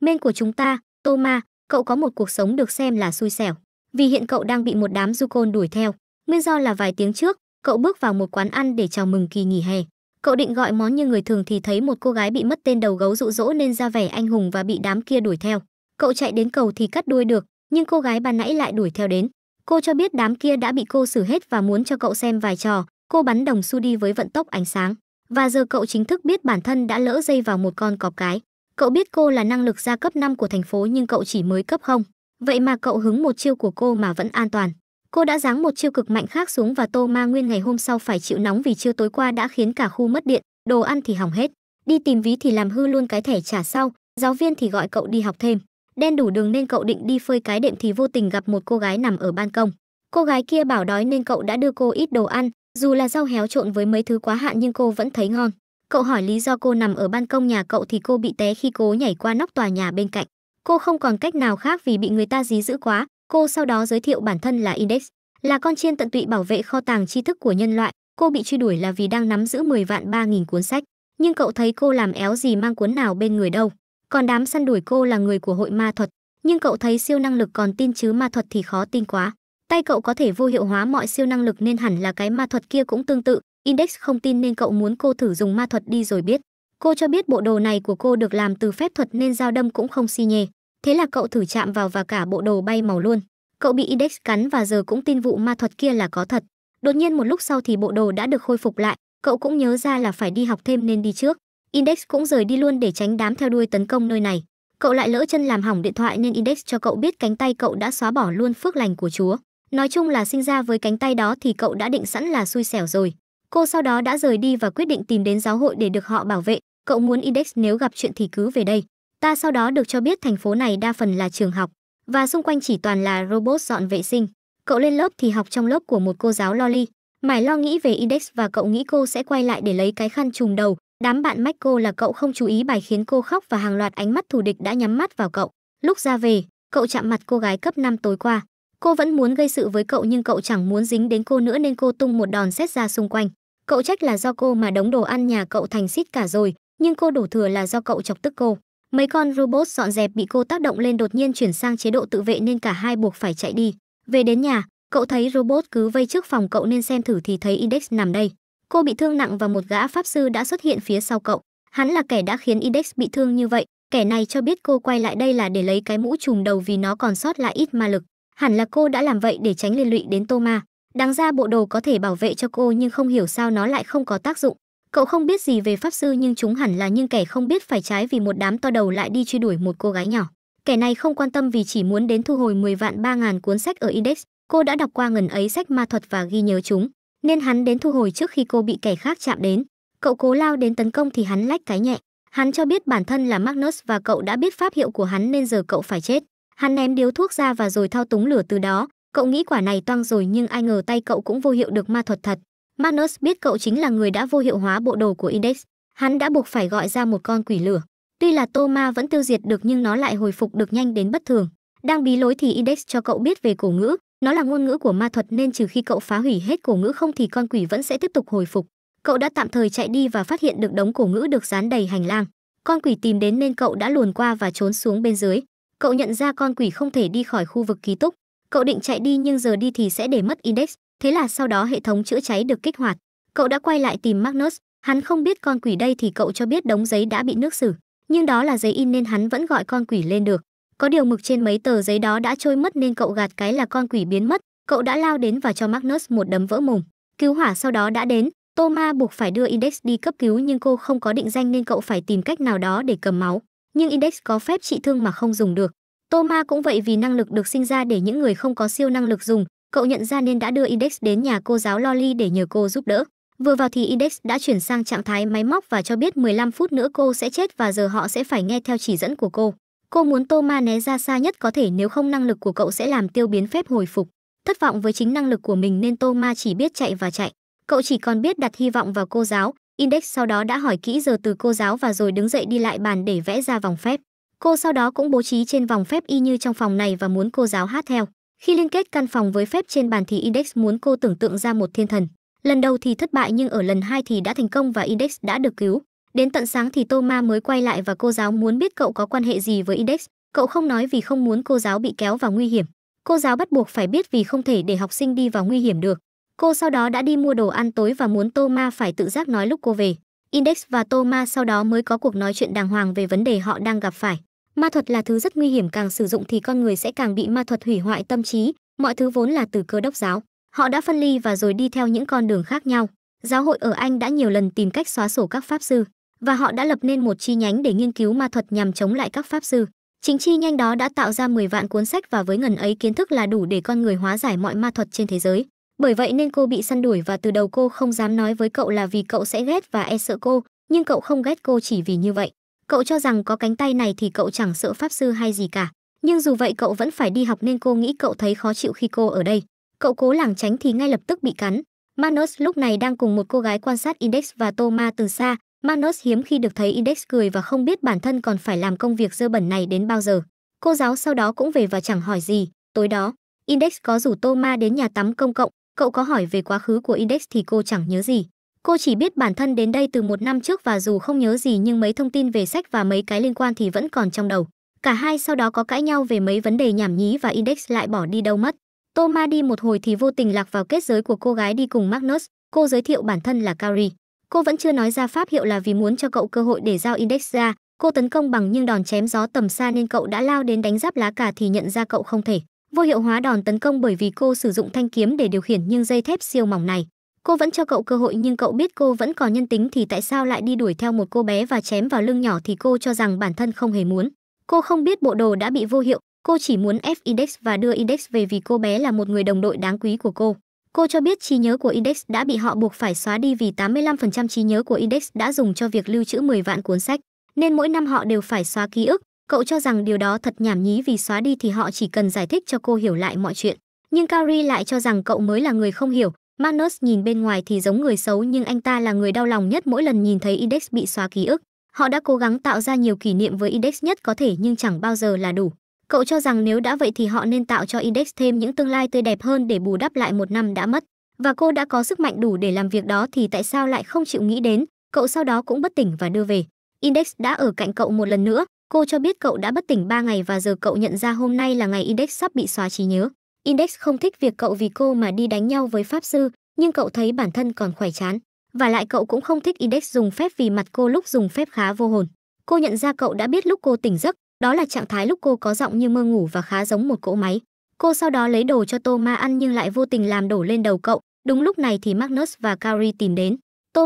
Men của chúng ta, Toma, cậu có một cuộc sống được xem là xui xẻo, vì hiện cậu đang bị một đám du côn đuổi theo. Nguyên do là vài tiếng trước, cậu bước vào một quán ăn để chào mừng kỳ nghỉ hè. Cậu định gọi món như người thường thì thấy một cô gái bị mất tên đầu gấu dụ dỗ nên ra vẻ anh hùng và bị đám kia đuổi theo. Cậu chạy đến cầu thì cắt đuôi được, nhưng cô gái ban nãy lại đuổi theo đến. Cô cho biết đám kia đã bị cô xử hết và muốn cho cậu xem vài trò. Cô bắn đồng xu đi với vận tốc ánh sáng. Và giờ cậu chính thức biết bản thân đã lỡ dây vào một con cọp cái. Cậu biết cô là năng lực gia cấp 5 của thành phố nhưng cậu chỉ mới cấp không. Vậy mà cậu hứng một chiêu của cô mà vẫn an toàn. Cô đã giáng một chiêu cực mạnh khác xuống và Tô Ma Nguyên ngày hôm sau phải chịu nóng vì chiêu tối qua đã khiến cả khu mất điện, đồ ăn thì hỏng hết. Đi tìm ví thì làm hư luôn cái thẻ trả sau, giáo viên thì gọi cậu đi học thêm. Đen đủ đường nên cậu định đi phơi cái đệm thì vô tình gặp một cô gái nằm ở ban công. Cô gái kia bảo đói nên cậu đã đưa cô ít đồ ăn, dù là rau héo trộn với mấy thứ quá hạn nhưng cô vẫn thấy ngon. Cậu hỏi lý do cô nằm ở ban công nhà cậu thì cô bị té khi cố nhảy qua nóc tòa nhà bên cạnh. Cô không còn cách nào khác vì bị người ta dí dữ quá. Cô sau đó giới thiệu bản thân là Index, là con chiên tận tụy bảo vệ kho tàng tri thức của nhân loại. Cô bị truy đuổi là vì đang nắm giữ 10 vạn 3 nghìn cuốn sách. Nhưng cậu thấy cô làm éo gì mang cuốn nào bên người đâu. Còn đám săn đuổi cô là người của hội ma thuật. Nhưng cậu thấy siêu năng lực còn tin chứ ma thuật thì khó tin quá. Tay cậu có thể vô hiệu hóa mọi siêu năng lực nên hẳn là cái ma thuật kia cũng tương tự, Index không tin nên cậu muốn cô thử dùng ma thuật đi rồi biết. Cô cho biết bộ đồ này của cô được làm từ phép thuật nên dao đâm cũng không si nhê. Thế là cậu thử chạm vào và cả bộ đồ bay màu luôn. Cậu bị Index cắn và giờ cũng tin vụ ma thuật kia là có thật. Đột nhiên một lúc sau thì bộ đồ đã được khôi phục lại, cậu cũng nhớ ra là phải đi học thêm nên đi trước. Index cũng rời đi luôn để tránh đám theo đuôi tấn công nơi này. Cậu lại lỡ chân làm hỏng điện thoại nên Index cho cậu biết cánh tay cậu đã xóa bỏ luôn phước lành của Chúa. Nói chung là sinh ra với cánh tay đó thì cậu đã định sẵn là xui xẻo rồi. Cô sau đó đã rời đi và quyết định tìm đến giáo hội để được họ bảo vệ. Cậu muốn Index nếu gặp chuyện thì cứ về đây. Ta sau đó được cho biết thành phố này đa phần là trường học và xung quanh chỉ toàn là robot dọn vệ sinh. Cậu lên lớp thì học trong lớp của một cô giáo Loli. Mải lo nghĩ về Index và cậu nghĩ cô sẽ quay lại để lấy cái khăn trùm đầu. Đám bạn mách cô là cậu không chú ý bài khiến cô khóc và hàng loạt ánh mắt thù địch đã nhắm mắt vào cậu. Lúc ra về, cậu chạm mặt cô gái cấp 5 tối qua. Cô vẫn muốn gây sự với cậu nhưng cậu chẳng muốn dính đến cô nữa nên cô tung một đòn xét ra xung quanh. Cậu trách là do cô mà đống đồ ăn nhà cậu thành xít cả rồi, nhưng cô đổ thừa là do cậu chọc tức cô. Mấy con robot dọn dẹp bị cô tác động lên đột nhiên chuyển sang chế độ tự vệ nên cả hai buộc phải chạy đi. Về đến nhà, cậu thấy robot cứ vây trước phòng cậu nên xem thử thì thấy Index nằm đây. Cô bị thương nặng và một gã pháp sư đã xuất hiện phía sau cậu. Hắn là kẻ đã khiến Index bị thương như vậy. Kẻ này cho biết cô quay lại đây là để lấy cái mũ trùm đầu vì nó còn sót lại ít ma lực. Hẳn là cô đã làm vậy để tránh liên lụy đến Toma. Đáng ra bộ đồ có thể bảo vệ cho cô nhưng không hiểu sao nó lại không có tác dụng. Cậu không biết gì về pháp sư nhưng chúng hẳn là những kẻ không biết phải trái vì một đám to đầu lại đi truy đuổi một cô gái nhỏ. Kẻ này không quan tâm vì chỉ muốn đến thu hồi 10 vạn 3 ngàn cuốn sách ở Index. Cô đã đọc qua ngần ấy sách ma thuật và ghi nhớ chúng, nên hắn đến thu hồi trước khi cô bị kẻ khác chạm đến. Cậu cố lao đến tấn công thì hắn lách cái nhẹ. Hắn cho biết bản thân là Magnus và cậu đã biết pháp hiệu của hắn nên giờ cậu phải chết. Hắn ném điếu thuốc ra và rồi thao túng lửa từ đó, cậu nghĩ quả này toang rồi nhưng ai ngờ tay cậu cũng vô hiệu được ma thuật thật. Magnus biết cậu chính là người đã vô hiệu hóa bộ đồ của Index, hắn đã buộc phải gọi ra một con quỷ lửa. Tuy là tô ma vẫn tiêu diệt được nhưng nó lại hồi phục được nhanh đến bất thường. Đang bí lối thì Index cho cậu biết về cổ ngữ, nó là ngôn ngữ của ma thuật nên trừ khi cậu phá hủy hết cổ ngữ không thì con quỷ vẫn sẽ tiếp tục hồi phục. Cậu đã tạm thời chạy đi và phát hiện được đống cổ ngữ được dán đầy hành lang. Con quỷ tìm đến nên cậu đã luồn qua và trốn xuống bên dưới cậu nhận ra con quỷ không thể đi khỏi khu vực ký túc cậu định chạy đi nhưng giờ đi thì sẽ để mất index thế là sau đó hệ thống chữa cháy được kích hoạt cậu đã quay lại tìm magnus hắn không biết con quỷ đây thì cậu cho biết đống giấy đã bị nước xử nhưng đó là giấy in nên hắn vẫn gọi con quỷ lên được có điều mực trên mấy tờ giấy đó đã trôi mất nên cậu gạt cái là con quỷ biến mất cậu đã lao đến và cho magnus một đấm vỡ mồm cứu hỏa sau đó đã đến toma buộc phải đưa index đi cấp cứu nhưng cô không có định danh nên cậu phải tìm cách nào đó để cầm máu nhưng index có phép trị thương mà không dùng được. Toma cũng vậy vì năng lực được sinh ra để những người không có siêu năng lực dùng, cậu nhận ra nên đã đưa index đến nhà cô giáo Loli để nhờ cô giúp đỡ. Vừa vào thì Index đã chuyển sang trạng thái máy móc và cho biết 15 phút nữa cô sẽ chết và giờ họ sẽ phải nghe theo chỉ dẫn của cô. Cô muốn Toma né ra xa nhất có thể nếu không năng lực của cậu sẽ làm tiêu biến phép hồi phục. Thất vọng với chính năng lực của mình nên Toma chỉ biết chạy và chạy. Cậu chỉ còn biết đặt hy vọng vào cô giáo, Index sau đó đã hỏi kỹ giờ từ cô giáo và rồi đứng dậy đi lại bàn để vẽ ra vòng phép. Cô sau đó cũng bố trí trên vòng phép y như trong phòng này và muốn cô giáo hát theo. Khi liên kết căn phòng với phép trên bàn thì Index muốn cô tưởng tượng ra một thiên thần. Lần đầu thì thất bại nhưng ở lần hai thì đã thành công và Index đã được cứu. Đến tận sáng thì Toma mới quay lại và cô giáo muốn biết cậu có quan hệ gì với Index. Cậu không nói vì không muốn cô giáo bị kéo vào nguy hiểm. Cô giáo bắt buộc phải biết vì không thể để học sinh đi vào nguy hiểm được. Cô sau đó đã đi mua đồ ăn tối và muốn Thomas phải tự giác nói lúc cô về. Index và Thomas sau đó mới có cuộc nói chuyện đàng hoàng về vấn đề họ đang gặp phải. Ma thuật là thứ rất nguy hiểm càng sử dụng thì con người sẽ càng bị ma thuật hủy hoại tâm trí, mọi thứ vốn là từ cơ đốc giáo. Họ đã phân ly và rồi đi theo những con đường khác nhau. Giáo hội ở Anh đã nhiều lần tìm cách xóa sổ các pháp sư và họ đã lập nên một chi nhánh để nghiên cứu ma thuật nhằm chống lại các pháp sư. Chính chi nhánh đó đã tạo ra 10 vạn cuốn sách và với ngần ấy kiến thức là đủ để con người hóa giải mọi ma thuật trên thế giới. Bởi vậy nên cô bị săn đuổi và từ đầu cô không dám nói với cậu là vì cậu sẽ ghét và e sợ cô, nhưng cậu không ghét cô chỉ vì như vậy. Cậu cho rằng có cánh tay này thì cậu chẳng sợ pháp sư hay gì cả. Nhưng dù vậy cậu vẫn phải đi học nên cô nghĩ cậu thấy khó chịu khi cô ở đây. Cậu cố lảng tránh thì ngay lập tức bị cắn. Manos lúc này đang cùng một cô gái quan sát Index và Toma từ xa. Manos hiếm khi được thấy Index cười và không biết bản thân còn phải làm công việc dơ bẩn này đến bao giờ. Cô giáo sau đó cũng về và chẳng hỏi gì. Tối đó, Index có rủ Toma đến nhà tắm công cộng, Cậu có hỏi về quá khứ của Index thì cô chẳng nhớ gì. Cô chỉ biết bản thân đến đây từ một năm trước và dù không nhớ gì nhưng mấy thông tin về sách và mấy cái liên quan thì vẫn còn trong đầu. Cả hai sau đó có cãi nhau về mấy vấn đề nhảm nhí và Index lại bỏ đi đâu mất. Toma đi một hồi thì vô tình lạc vào kết giới của cô gái đi cùng Magnus. Cô giới thiệu bản thân là Kauri. Cô vẫn chưa nói ra pháp hiệu là vì muốn cho cậu cơ hội để giao Index ra. Cô tấn công bằng nhưng đòn chém gió tầm xa nên cậu đã lao đến đánh giáp lá cà thì nhận ra cậu không thể vô hiệu hóa đòn tấn công bởi vì cô sử dụng thanh kiếm để điều khiển nhưng dây thép siêu mỏng này. Cô vẫn cho cậu cơ hội nhưng cậu biết cô vẫn còn nhân tính thì tại sao lại đi đuổi theo một cô bé và chém vào lưng nhỏ thì cô cho rằng bản thân không hề muốn. Cô không biết bộ đồ đã bị vô hiệu, cô chỉ muốn ép Index và đưa Index về vì cô bé là một người đồng đội đáng quý của cô. Cô cho biết trí nhớ của Index đã bị họ buộc phải xóa đi vì 85% trí nhớ của Index đã dùng cho việc lưu trữ 10 vạn cuốn sách, nên mỗi năm họ đều phải xóa ký ức, Cậu cho rằng điều đó thật nhảm nhí vì xóa đi thì họ chỉ cần giải thích cho cô hiểu lại mọi chuyện. Nhưng Carrie lại cho rằng cậu mới là người không hiểu. Magnus nhìn bên ngoài thì giống người xấu nhưng anh ta là người đau lòng nhất mỗi lần nhìn thấy Index bị xóa ký ức. Họ đã cố gắng tạo ra nhiều kỷ niệm với Index nhất có thể nhưng chẳng bao giờ là đủ. Cậu cho rằng nếu đã vậy thì họ nên tạo cho Index thêm những tương lai tươi đẹp hơn để bù đắp lại một năm đã mất. Và cô đã có sức mạnh đủ để làm việc đó thì tại sao lại không chịu nghĩ đến, cậu sau đó cũng bất tỉnh và đưa về. Index đã ở cạnh cậu một lần nữa, Cô cho biết cậu đã bất tỉnh 3 ngày và giờ cậu nhận ra hôm nay là ngày Index sắp bị xóa trí nhớ. Index không thích việc cậu vì cô mà đi đánh nhau với Pháp Sư, nhưng cậu thấy bản thân còn khỏe chán. Và lại cậu cũng không thích Index dùng phép vì mặt cô lúc dùng phép khá vô hồn. Cô nhận ra cậu đã biết lúc cô tỉnh giấc, đó là trạng thái lúc cô có giọng như mơ ngủ và khá giống một cỗ máy. Cô sau đó lấy đồ cho Ma ăn nhưng lại vô tình làm đổ lên đầu cậu. Đúng lúc này thì Magnus và Kauri tìm đến.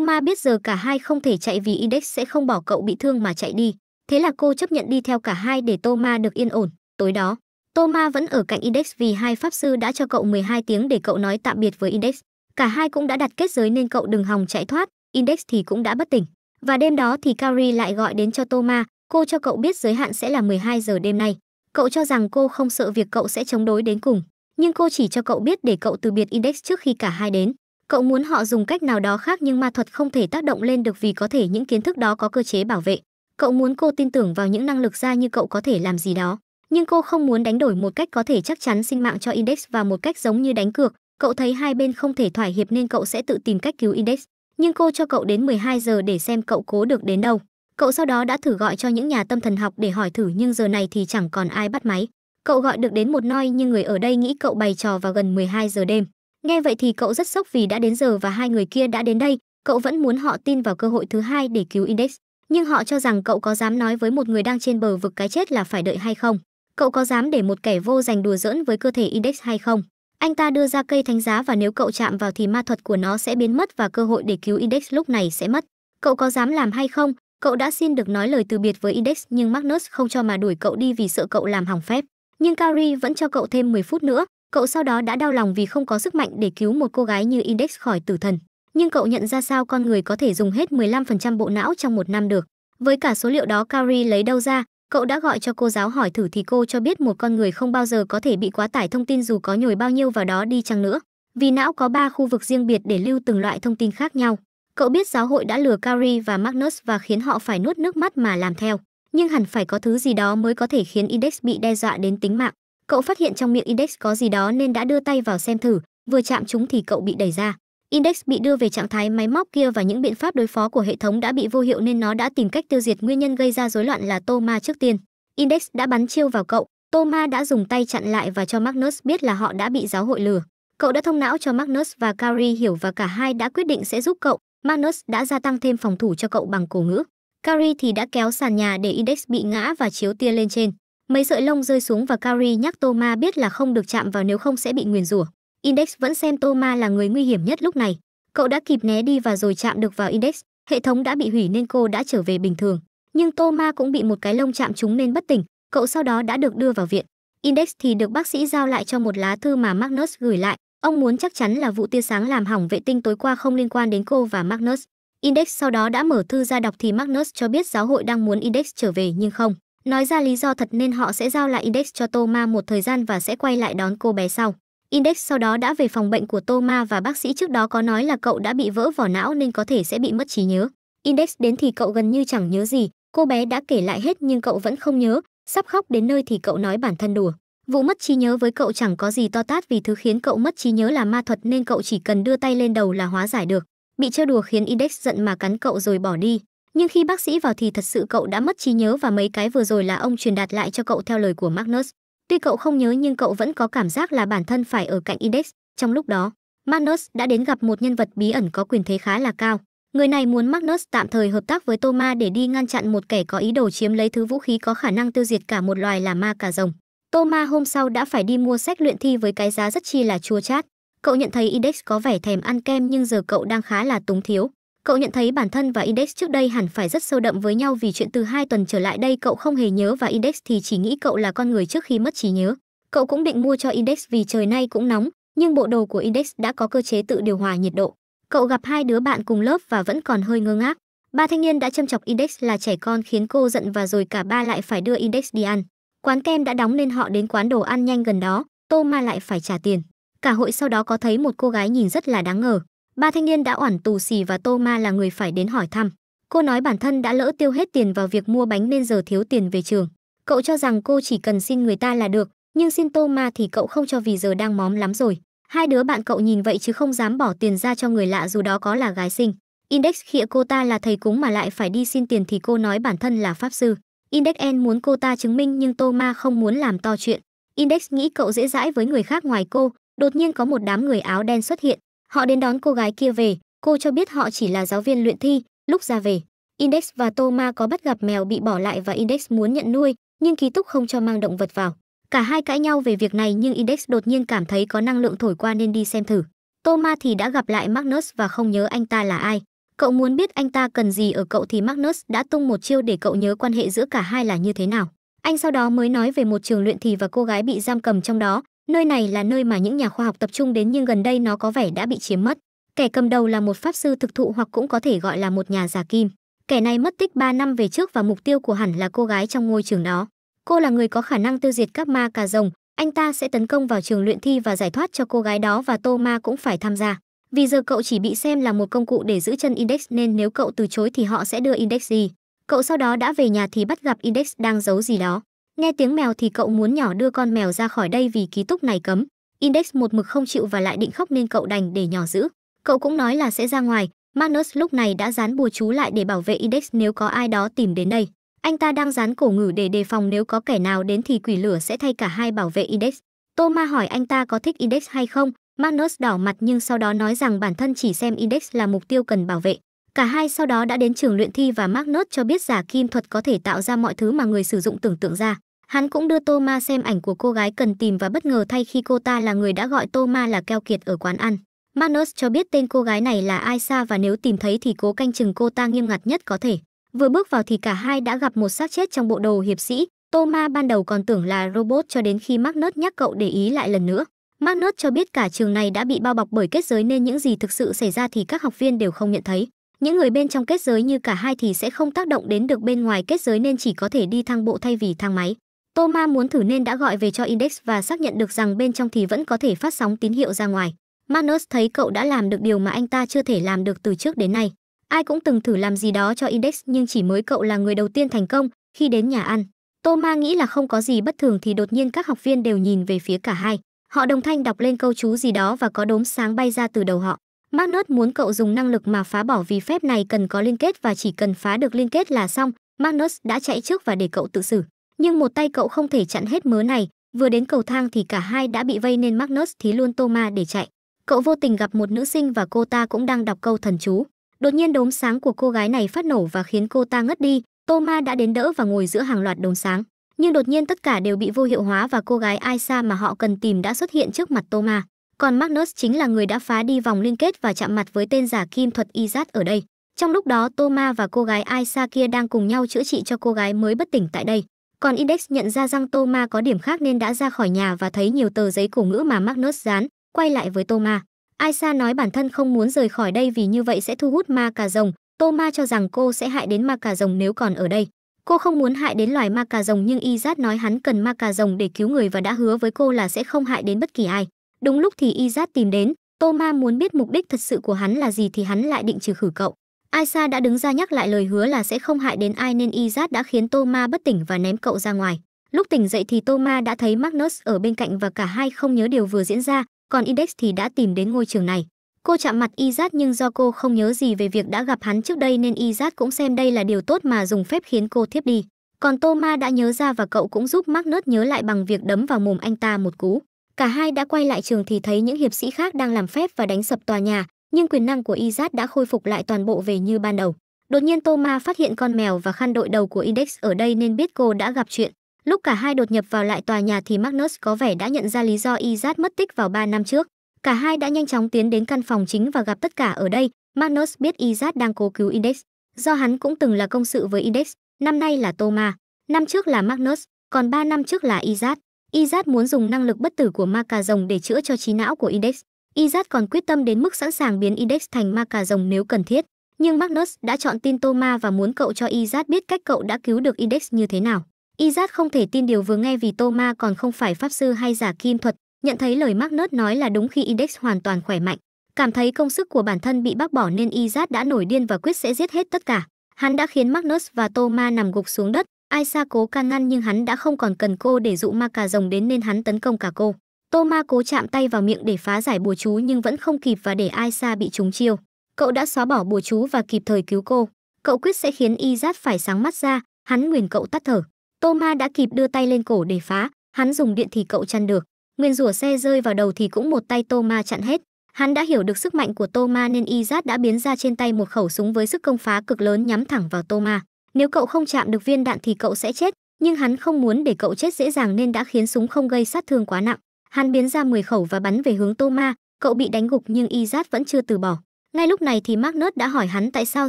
Ma biết giờ cả hai không thể chạy vì Index sẽ không bỏ cậu bị thương mà chạy đi. Thế là cô chấp nhận đi theo cả hai để Tô Ma được yên ổn. Tối đó, Tô Ma vẫn ở cạnh Index vì hai pháp sư đã cho cậu 12 tiếng để cậu nói tạm biệt với Index. Cả hai cũng đã đặt kết giới nên cậu đừng hòng chạy thoát, Index thì cũng đã bất tỉnh. Và đêm đó thì Kari lại gọi đến cho Tô Ma, cô cho cậu biết giới hạn sẽ là 12 giờ đêm nay. Cậu cho rằng cô không sợ việc cậu sẽ chống đối đến cùng, nhưng cô chỉ cho cậu biết để cậu từ biệt Index trước khi cả hai đến. Cậu muốn họ dùng cách nào đó khác nhưng ma thuật không thể tác động lên được vì có thể những kiến thức đó có cơ chế bảo vệ cậu muốn cô tin tưởng vào những năng lực ra như cậu có thể làm gì đó nhưng cô không muốn đánh đổi một cách có thể chắc chắn sinh mạng cho index và một cách giống như đánh cược cậu thấy hai bên không thể thỏa hiệp nên cậu sẽ tự tìm cách cứu index nhưng cô cho cậu đến 12 giờ để xem cậu cố được đến đâu cậu sau đó đã thử gọi cho những nhà tâm thần học để hỏi thử nhưng giờ này thì chẳng còn ai bắt máy cậu gọi được đến một noi nhưng người ở đây nghĩ cậu bày trò vào gần 12 giờ đêm nghe vậy thì cậu rất sốc vì đã đến giờ và hai người kia đã đến đây cậu vẫn muốn họ tin vào cơ hội thứ hai để cứu index nhưng họ cho rằng cậu có dám nói với một người đang trên bờ vực cái chết là phải đợi hay không? Cậu có dám để một kẻ vô danh đùa giỡn với cơ thể Index hay không? Anh ta đưa ra cây thánh giá và nếu cậu chạm vào thì ma thuật của nó sẽ biến mất và cơ hội để cứu Index lúc này sẽ mất. Cậu có dám làm hay không? Cậu đã xin được nói lời từ biệt với Index nhưng Magnus không cho mà đuổi cậu đi vì sợ cậu làm hỏng phép. Nhưng Kari vẫn cho cậu thêm 10 phút nữa. Cậu sau đó đã đau lòng vì không có sức mạnh để cứu một cô gái như Index khỏi tử thần nhưng cậu nhận ra sao con người có thể dùng hết 15% bộ não trong một năm được. Với cả số liệu đó Carrie lấy đâu ra, cậu đã gọi cho cô giáo hỏi thử thì cô cho biết một con người không bao giờ có thể bị quá tải thông tin dù có nhồi bao nhiêu vào đó đi chăng nữa. Vì não có 3 khu vực riêng biệt để lưu từng loại thông tin khác nhau. Cậu biết giáo hội đã lừa Carrie và Magnus và khiến họ phải nuốt nước mắt mà làm theo. Nhưng hẳn phải có thứ gì đó mới có thể khiến Index bị đe dọa đến tính mạng. Cậu phát hiện trong miệng Index có gì đó nên đã đưa tay vào xem thử, vừa chạm chúng thì cậu bị đẩy ra. Index bị đưa về trạng thái máy móc kia và những biện pháp đối phó của hệ thống đã bị vô hiệu nên nó đã tìm cách tiêu diệt nguyên nhân gây ra rối loạn là Toma trước tiên. Index đã bắn chiêu vào cậu, Toma đã dùng tay chặn lại và cho Magnus biết là họ đã bị giáo hội lừa. Cậu đã thông não cho Magnus và Kari hiểu và cả hai đã quyết định sẽ giúp cậu. Magnus đã gia tăng thêm phòng thủ cho cậu bằng cổ ngữ. Kari thì đã kéo sàn nhà để Index bị ngã và chiếu tia lên trên. Mấy sợi lông rơi xuống và Kari nhắc Toma biết là không được chạm vào nếu không sẽ bị nguyền rủa. Index vẫn xem Toma là người nguy hiểm nhất lúc này. Cậu đã kịp né đi và rồi chạm được vào Index, hệ thống đã bị hủy nên cô đã trở về bình thường. Nhưng Toma cũng bị một cái lông chạm trúng nên bất tỉnh, cậu sau đó đã được đưa vào viện. Index thì được bác sĩ giao lại cho một lá thư mà Magnus gửi lại. Ông muốn chắc chắn là vụ tia sáng làm hỏng vệ tinh tối qua không liên quan đến cô và Magnus. Index sau đó đã mở thư ra đọc thì Magnus cho biết giáo hội đang muốn Index trở về nhưng không. Nói ra lý do thật nên họ sẽ giao lại Index cho Toma một thời gian và sẽ quay lại đón cô bé sau. Index sau đó đã về phòng bệnh của Toma và bác sĩ trước đó có nói là cậu đã bị vỡ vỏ não nên có thể sẽ bị mất trí nhớ. Index đến thì cậu gần như chẳng nhớ gì, cô bé đã kể lại hết nhưng cậu vẫn không nhớ, sắp khóc đến nơi thì cậu nói bản thân đùa. Vụ mất trí nhớ với cậu chẳng có gì to tát vì thứ khiến cậu mất trí nhớ là ma thuật nên cậu chỉ cần đưa tay lên đầu là hóa giải được. Bị chơi đùa khiến Index giận mà cắn cậu rồi bỏ đi. Nhưng khi bác sĩ vào thì thật sự cậu đã mất trí nhớ và mấy cái vừa rồi là ông truyền đạt lại cho cậu theo lời của Magnus. Tuy cậu không nhớ nhưng cậu vẫn có cảm giác là bản thân phải ở cạnh Index. Trong lúc đó, Magnus đã đến gặp một nhân vật bí ẩn có quyền thế khá là cao. Người này muốn Magnus tạm thời hợp tác với Toma để đi ngăn chặn một kẻ có ý đồ chiếm lấy thứ vũ khí có khả năng tiêu diệt cả một loài là ma cả rồng. Toma hôm sau đã phải đi mua sách luyện thi với cái giá rất chi là chua chát. Cậu nhận thấy Index có vẻ thèm ăn kem nhưng giờ cậu đang khá là túng thiếu. Cậu nhận thấy bản thân và Index trước đây hẳn phải rất sâu đậm với nhau vì chuyện từ hai tuần trở lại đây cậu không hề nhớ và Index thì chỉ nghĩ cậu là con người trước khi mất trí nhớ. Cậu cũng định mua cho Index vì trời nay cũng nóng, nhưng bộ đồ của Index đã có cơ chế tự điều hòa nhiệt độ. Cậu gặp hai đứa bạn cùng lớp và vẫn còn hơi ngơ ngác. Ba thanh niên đã châm chọc Index là trẻ con khiến cô giận và rồi cả ba lại phải đưa Index đi ăn. Quán kem đã đóng nên họ đến quán đồ ăn nhanh gần đó, Tô Ma lại phải trả tiền. Cả hội sau đó có thấy một cô gái nhìn rất là đáng ngờ. Ba thanh niên đã oản tù xỉ và Tô Ma là người phải đến hỏi thăm. Cô nói bản thân đã lỡ tiêu hết tiền vào việc mua bánh nên giờ thiếu tiền về trường. Cậu cho rằng cô chỉ cần xin người ta là được, nhưng xin Tô Ma thì cậu không cho vì giờ đang móm lắm rồi. Hai đứa bạn cậu nhìn vậy chứ không dám bỏ tiền ra cho người lạ dù đó có là gái sinh. Index khịa cô ta là thầy cúng mà lại phải đi xin tiền thì cô nói bản thân là pháp sư. Index En muốn cô ta chứng minh nhưng Tô Ma không muốn làm to chuyện. Index nghĩ cậu dễ dãi với người khác ngoài cô, đột nhiên có một đám người áo đen xuất hiện, Họ đến đón cô gái kia về, cô cho biết họ chỉ là giáo viên luyện thi, lúc ra về. Index và Toma có bắt gặp mèo bị bỏ lại và Index muốn nhận nuôi, nhưng ký túc không cho mang động vật vào. Cả hai cãi nhau về việc này nhưng Index đột nhiên cảm thấy có năng lượng thổi qua nên đi xem thử. Toma thì đã gặp lại Magnus và không nhớ anh ta là ai. Cậu muốn biết anh ta cần gì ở cậu thì Magnus đã tung một chiêu để cậu nhớ quan hệ giữa cả hai là như thế nào. Anh sau đó mới nói về một trường luyện thì và cô gái bị giam cầm trong đó, Nơi này là nơi mà những nhà khoa học tập trung đến nhưng gần đây nó có vẻ đã bị chiếm mất. Kẻ cầm đầu là một pháp sư thực thụ hoặc cũng có thể gọi là một nhà giả kim. Kẻ này mất tích 3 năm về trước và mục tiêu của hẳn là cô gái trong ngôi trường đó. Cô là người có khả năng tiêu diệt các ma cà rồng, anh ta sẽ tấn công vào trường luyện thi và giải thoát cho cô gái đó và Tô Ma cũng phải tham gia. Vì giờ cậu chỉ bị xem là một công cụ để giữ chân Index nên nếu cậu từ chối thì họ sẽ đưa Index gì. Cậu sau đó đã về nhà thì bắt gặp Index đang giấu gì đó. Nghe tiếng mèo thì cậu muốn nhỏ đưa con mèo ra khỏi đây vì ký túc này cấm. Index một mực không chịu và lại định khóc nên cậu đành để nhỏ giữ. Cậu cũng nói là sẽ ra ngoài. Magnus lúc này đã dán bùa chú lại để bảo vệ Index nếu có ai đó tìm đến đây. Anh ta đang dán cổ ngử để đề phòng nếu có kẻ nào đến thì quỷ lửa sẽ thay cả hai bảo vệ Index. Toma hỏi anh ta có thích Index hay không. Magnus đỏ mặt nhưng sau đó nói rằng bản thân chỉ xem Index là mục tiêu cần bảo vệ. Cả hai sau đó đã đến trường luyện thi và Magnus cho biết giả kim thuật có thể tạo ra mọi thứ mà người sử dụng tưởng tượng ra. Hắn cũng đưa Thomas xem ảnh của cô gái cần tìm và bất ngờ thay khi cô ta là người đã gọi Thomas là keo kiệt ở quán ăn. Magnus cho biết tên cô gái này là Aisa và nếu tìm thấy thì cố canh chừng cô ta nghiêm ngặt nhất có thể. Vừa bước vào thì cả hai đã gặp một xác chết trong bộ đồ hiệp sĩ. Thomas ban đầu còn tưởng là robot cho đến khi Magnus nhắc cậu để ý lại lần nữa. Magnus cho biết cả trường này đã bị bao bọc bởi kết giới nên những gì thực sự xảy ra thì các học viên đều không nhận thấy những người bên trong kết giới như cả hai thì sẽ không tác động đến được bên ngoài kết giới nên chỉ có thể đi thang bộ thay vì thang máy Toma muốn thử nên đã gọi về cho Index và xác nhận được rằng bên trong thì vẫn có thể phát sóng tín hiệu ra ngoài. Manus thấy cậu đã làm được điều mà anh ta chưa thể làm được từ trước đến nay. Ai cũng từng thử làm gì đó cho Index nhưng chỉ mới cậu là người đầu tiên thành công khi đến nhà ăn. Toma nghĩ là không có gì bất thường thì đột nhiên các học viên đều nhìn về phía cả hai. Họ đồng thanh đọc lên câu chú gì đó và có đốm sáng bay ra từ đầu họ. Magnus muốn cậu dùng năng lực mà phá bỏ vì phép này cần có liên kết và chỉ cần phá được liên kết là xong. Magnus đã chạy trước và để cậu tự xử. Nhưng một tay cậu không thể chặn hết mớ này. Vừa đến cầu thang thì cả hai đã bị vây nên Magnus thí luôn Toma để chạy. Cậu vô tình gặp một nữ sinh và cô ta cũng đang đọc câu thần chú. Đột nhiên đốm sáng của cô gái này phát nổ và khiến cô ta ngất đi. Toma đã đến đỡ và ngồi giữa hàng loạt đốm sáng. Nhưng đột nhiên tất cả đều bị vô hiệu hóa và cô gái Aisa mà họ cần tìm đã xuất hiện trước mặt Toma còn Magnus chính là người đã phá đi vòng liên kết và chạm mặt với tên giả kim thuật Izat ở đây. Trong lúc đó Toma và cô gái Aisa kia đang cùng nhau chữa trị cho cô gái mới bất tỉnh tại đây. Còn Index nhận ra rằng Toma có điểm khác nên đã ra khỏi nhà và thấy nhiều tờ giấy cổ ngữ mà Magnus dán, quay lại với Toma. Aisa nói bản thân không muốn rời khỏi đây vì như vậy sẽ thu hút ma cà rồng. Toma cho rằng cô sẽ hại đến ma cà rồng nếu còn ở đây. Cô không muốn hại đến loài ma cà rồng nhưng Izat nói hắn cần ma cà rồng để cứu người và đã hứa với cô là sẽ không hại đến bất kỳ ai. Đúng lúc thì Izat tìm đến, Toma muốn biết mục đích thật sự của hắn là gì thì hắn lại định trừ khử cậu. Aisa đã đứng ra nhắc lại lời hứa là sẽ không hại đến ai nên Izat đã khiến Toma bất tỉnh và ném cậu ra ngoài. Lúc tỉnh dậy thì Toma đã thấy Magnus ở bên cạnh và cả hai không nhớ điều vừa diễn ra, còn Index thì đã tìm đến ngôi trường này. Cô chạm mặt Izat nhưng do cô không nhớ gì về việc đã gặp hắn trước đây nên Izat cũng xem đây là điều tốt mà dùng phép khiến cô thiếp đi. Còn Toma đã nhớ ra và cậu cũng giúp Magnus nhớ lại bằng việc đấm vào mồm anh ta một cú. Cả hai đã quay lại trường thì thấy những hiệp sĩ khác đang làm phép và đánh sập tòa nhà, nhưng quyền năng của Izat đã khôi phục lại toàn bộ về như ban đầu. Đột nhiên Toma phát hiện con mèo và khăn đội đầu của Index ở đây nên biết cô đã gặp chuyện. Lúc cả hai đột nhập vào lại tòa nhà thì Magnus có vẻ đã nhận ra lý do Izat mất tích vào 3 năm trước. Cả hai đã nhanh chóng tiến đến căn phòng chính và gặp tất cả ở đây. Magnus biết Izat đang cố cứu Index, do hắn cũng từng là công sự với Index, năm nay là Toma, năm trước là Magnus, còn 3 năm trước là Izat. Izat muốn dùng năng lực bất tử của ma cà rồng để chữa cho trí não của Index. Izat còn quyết tâm đến mức sẵn sàng biến Index thành ma cà rồng nếu cần thiết. Nhưng Magnus đã chọn tin Toma và muốn cậu cho Izat biết cách cậu đã cứu được Index như thế nào. Izat không thể tin điều vừa nghe vì Toma còn không phải pháp sư hay giả kim thuật, nhận thấy lời Magnus nói là đúng khi Index hoàn toàn khỏe mạnh. Cảm thấy công sức của bản thân bị bác bỏ nên Izat đã nổi điên và quyết sẽ giết hết tất cả. Hắn đã khiến Magnus và Toma nằm gục xuống đất, Aisa cố can ngăn nhưng hắn đã không còn cần cô để dụ ma cà rồng đến nên hắn tấn công cả cô. ToMa cố chạm tay vào miệng để phá giải bùa chú nhưng vẫn không kịp và để Aisa bị trúng chiêu. Cậu đã xóa bỏ bùa chú và kịp thời cứu cô. Cậu quyết sẽ khiến y phải sáng mắt ra, hắn nguyền cậu tắt thở. ToMa đã kịp đưa tay lên cổ để phá, hắn dùng điện thì cậu chăn được. Nguyên rủa xe rơi vào đầu thì cũng một tay ToMa chặn hết. Hắn đã hiểu được sức mạnh của ToMa nên y đã biến ra trên tay một khẩu súng với sức công phá cực lớn nhắm thẳng vào ToMa. Nếu cậu không chạm được viên đạn thì cậu sẽ chết, nhưng hắn không muốn để cậu chết dễ dàng nên đã khiến súng không gây sát thương quá nặng. Hắn biến ra 10 khẩu và bắn về hướng Tô Ma, cậu bị đánh gục nhưng Izat vẫn chưa từ bỏ. Ngay lúc này thì Magnus đã hỏi hắn tại sao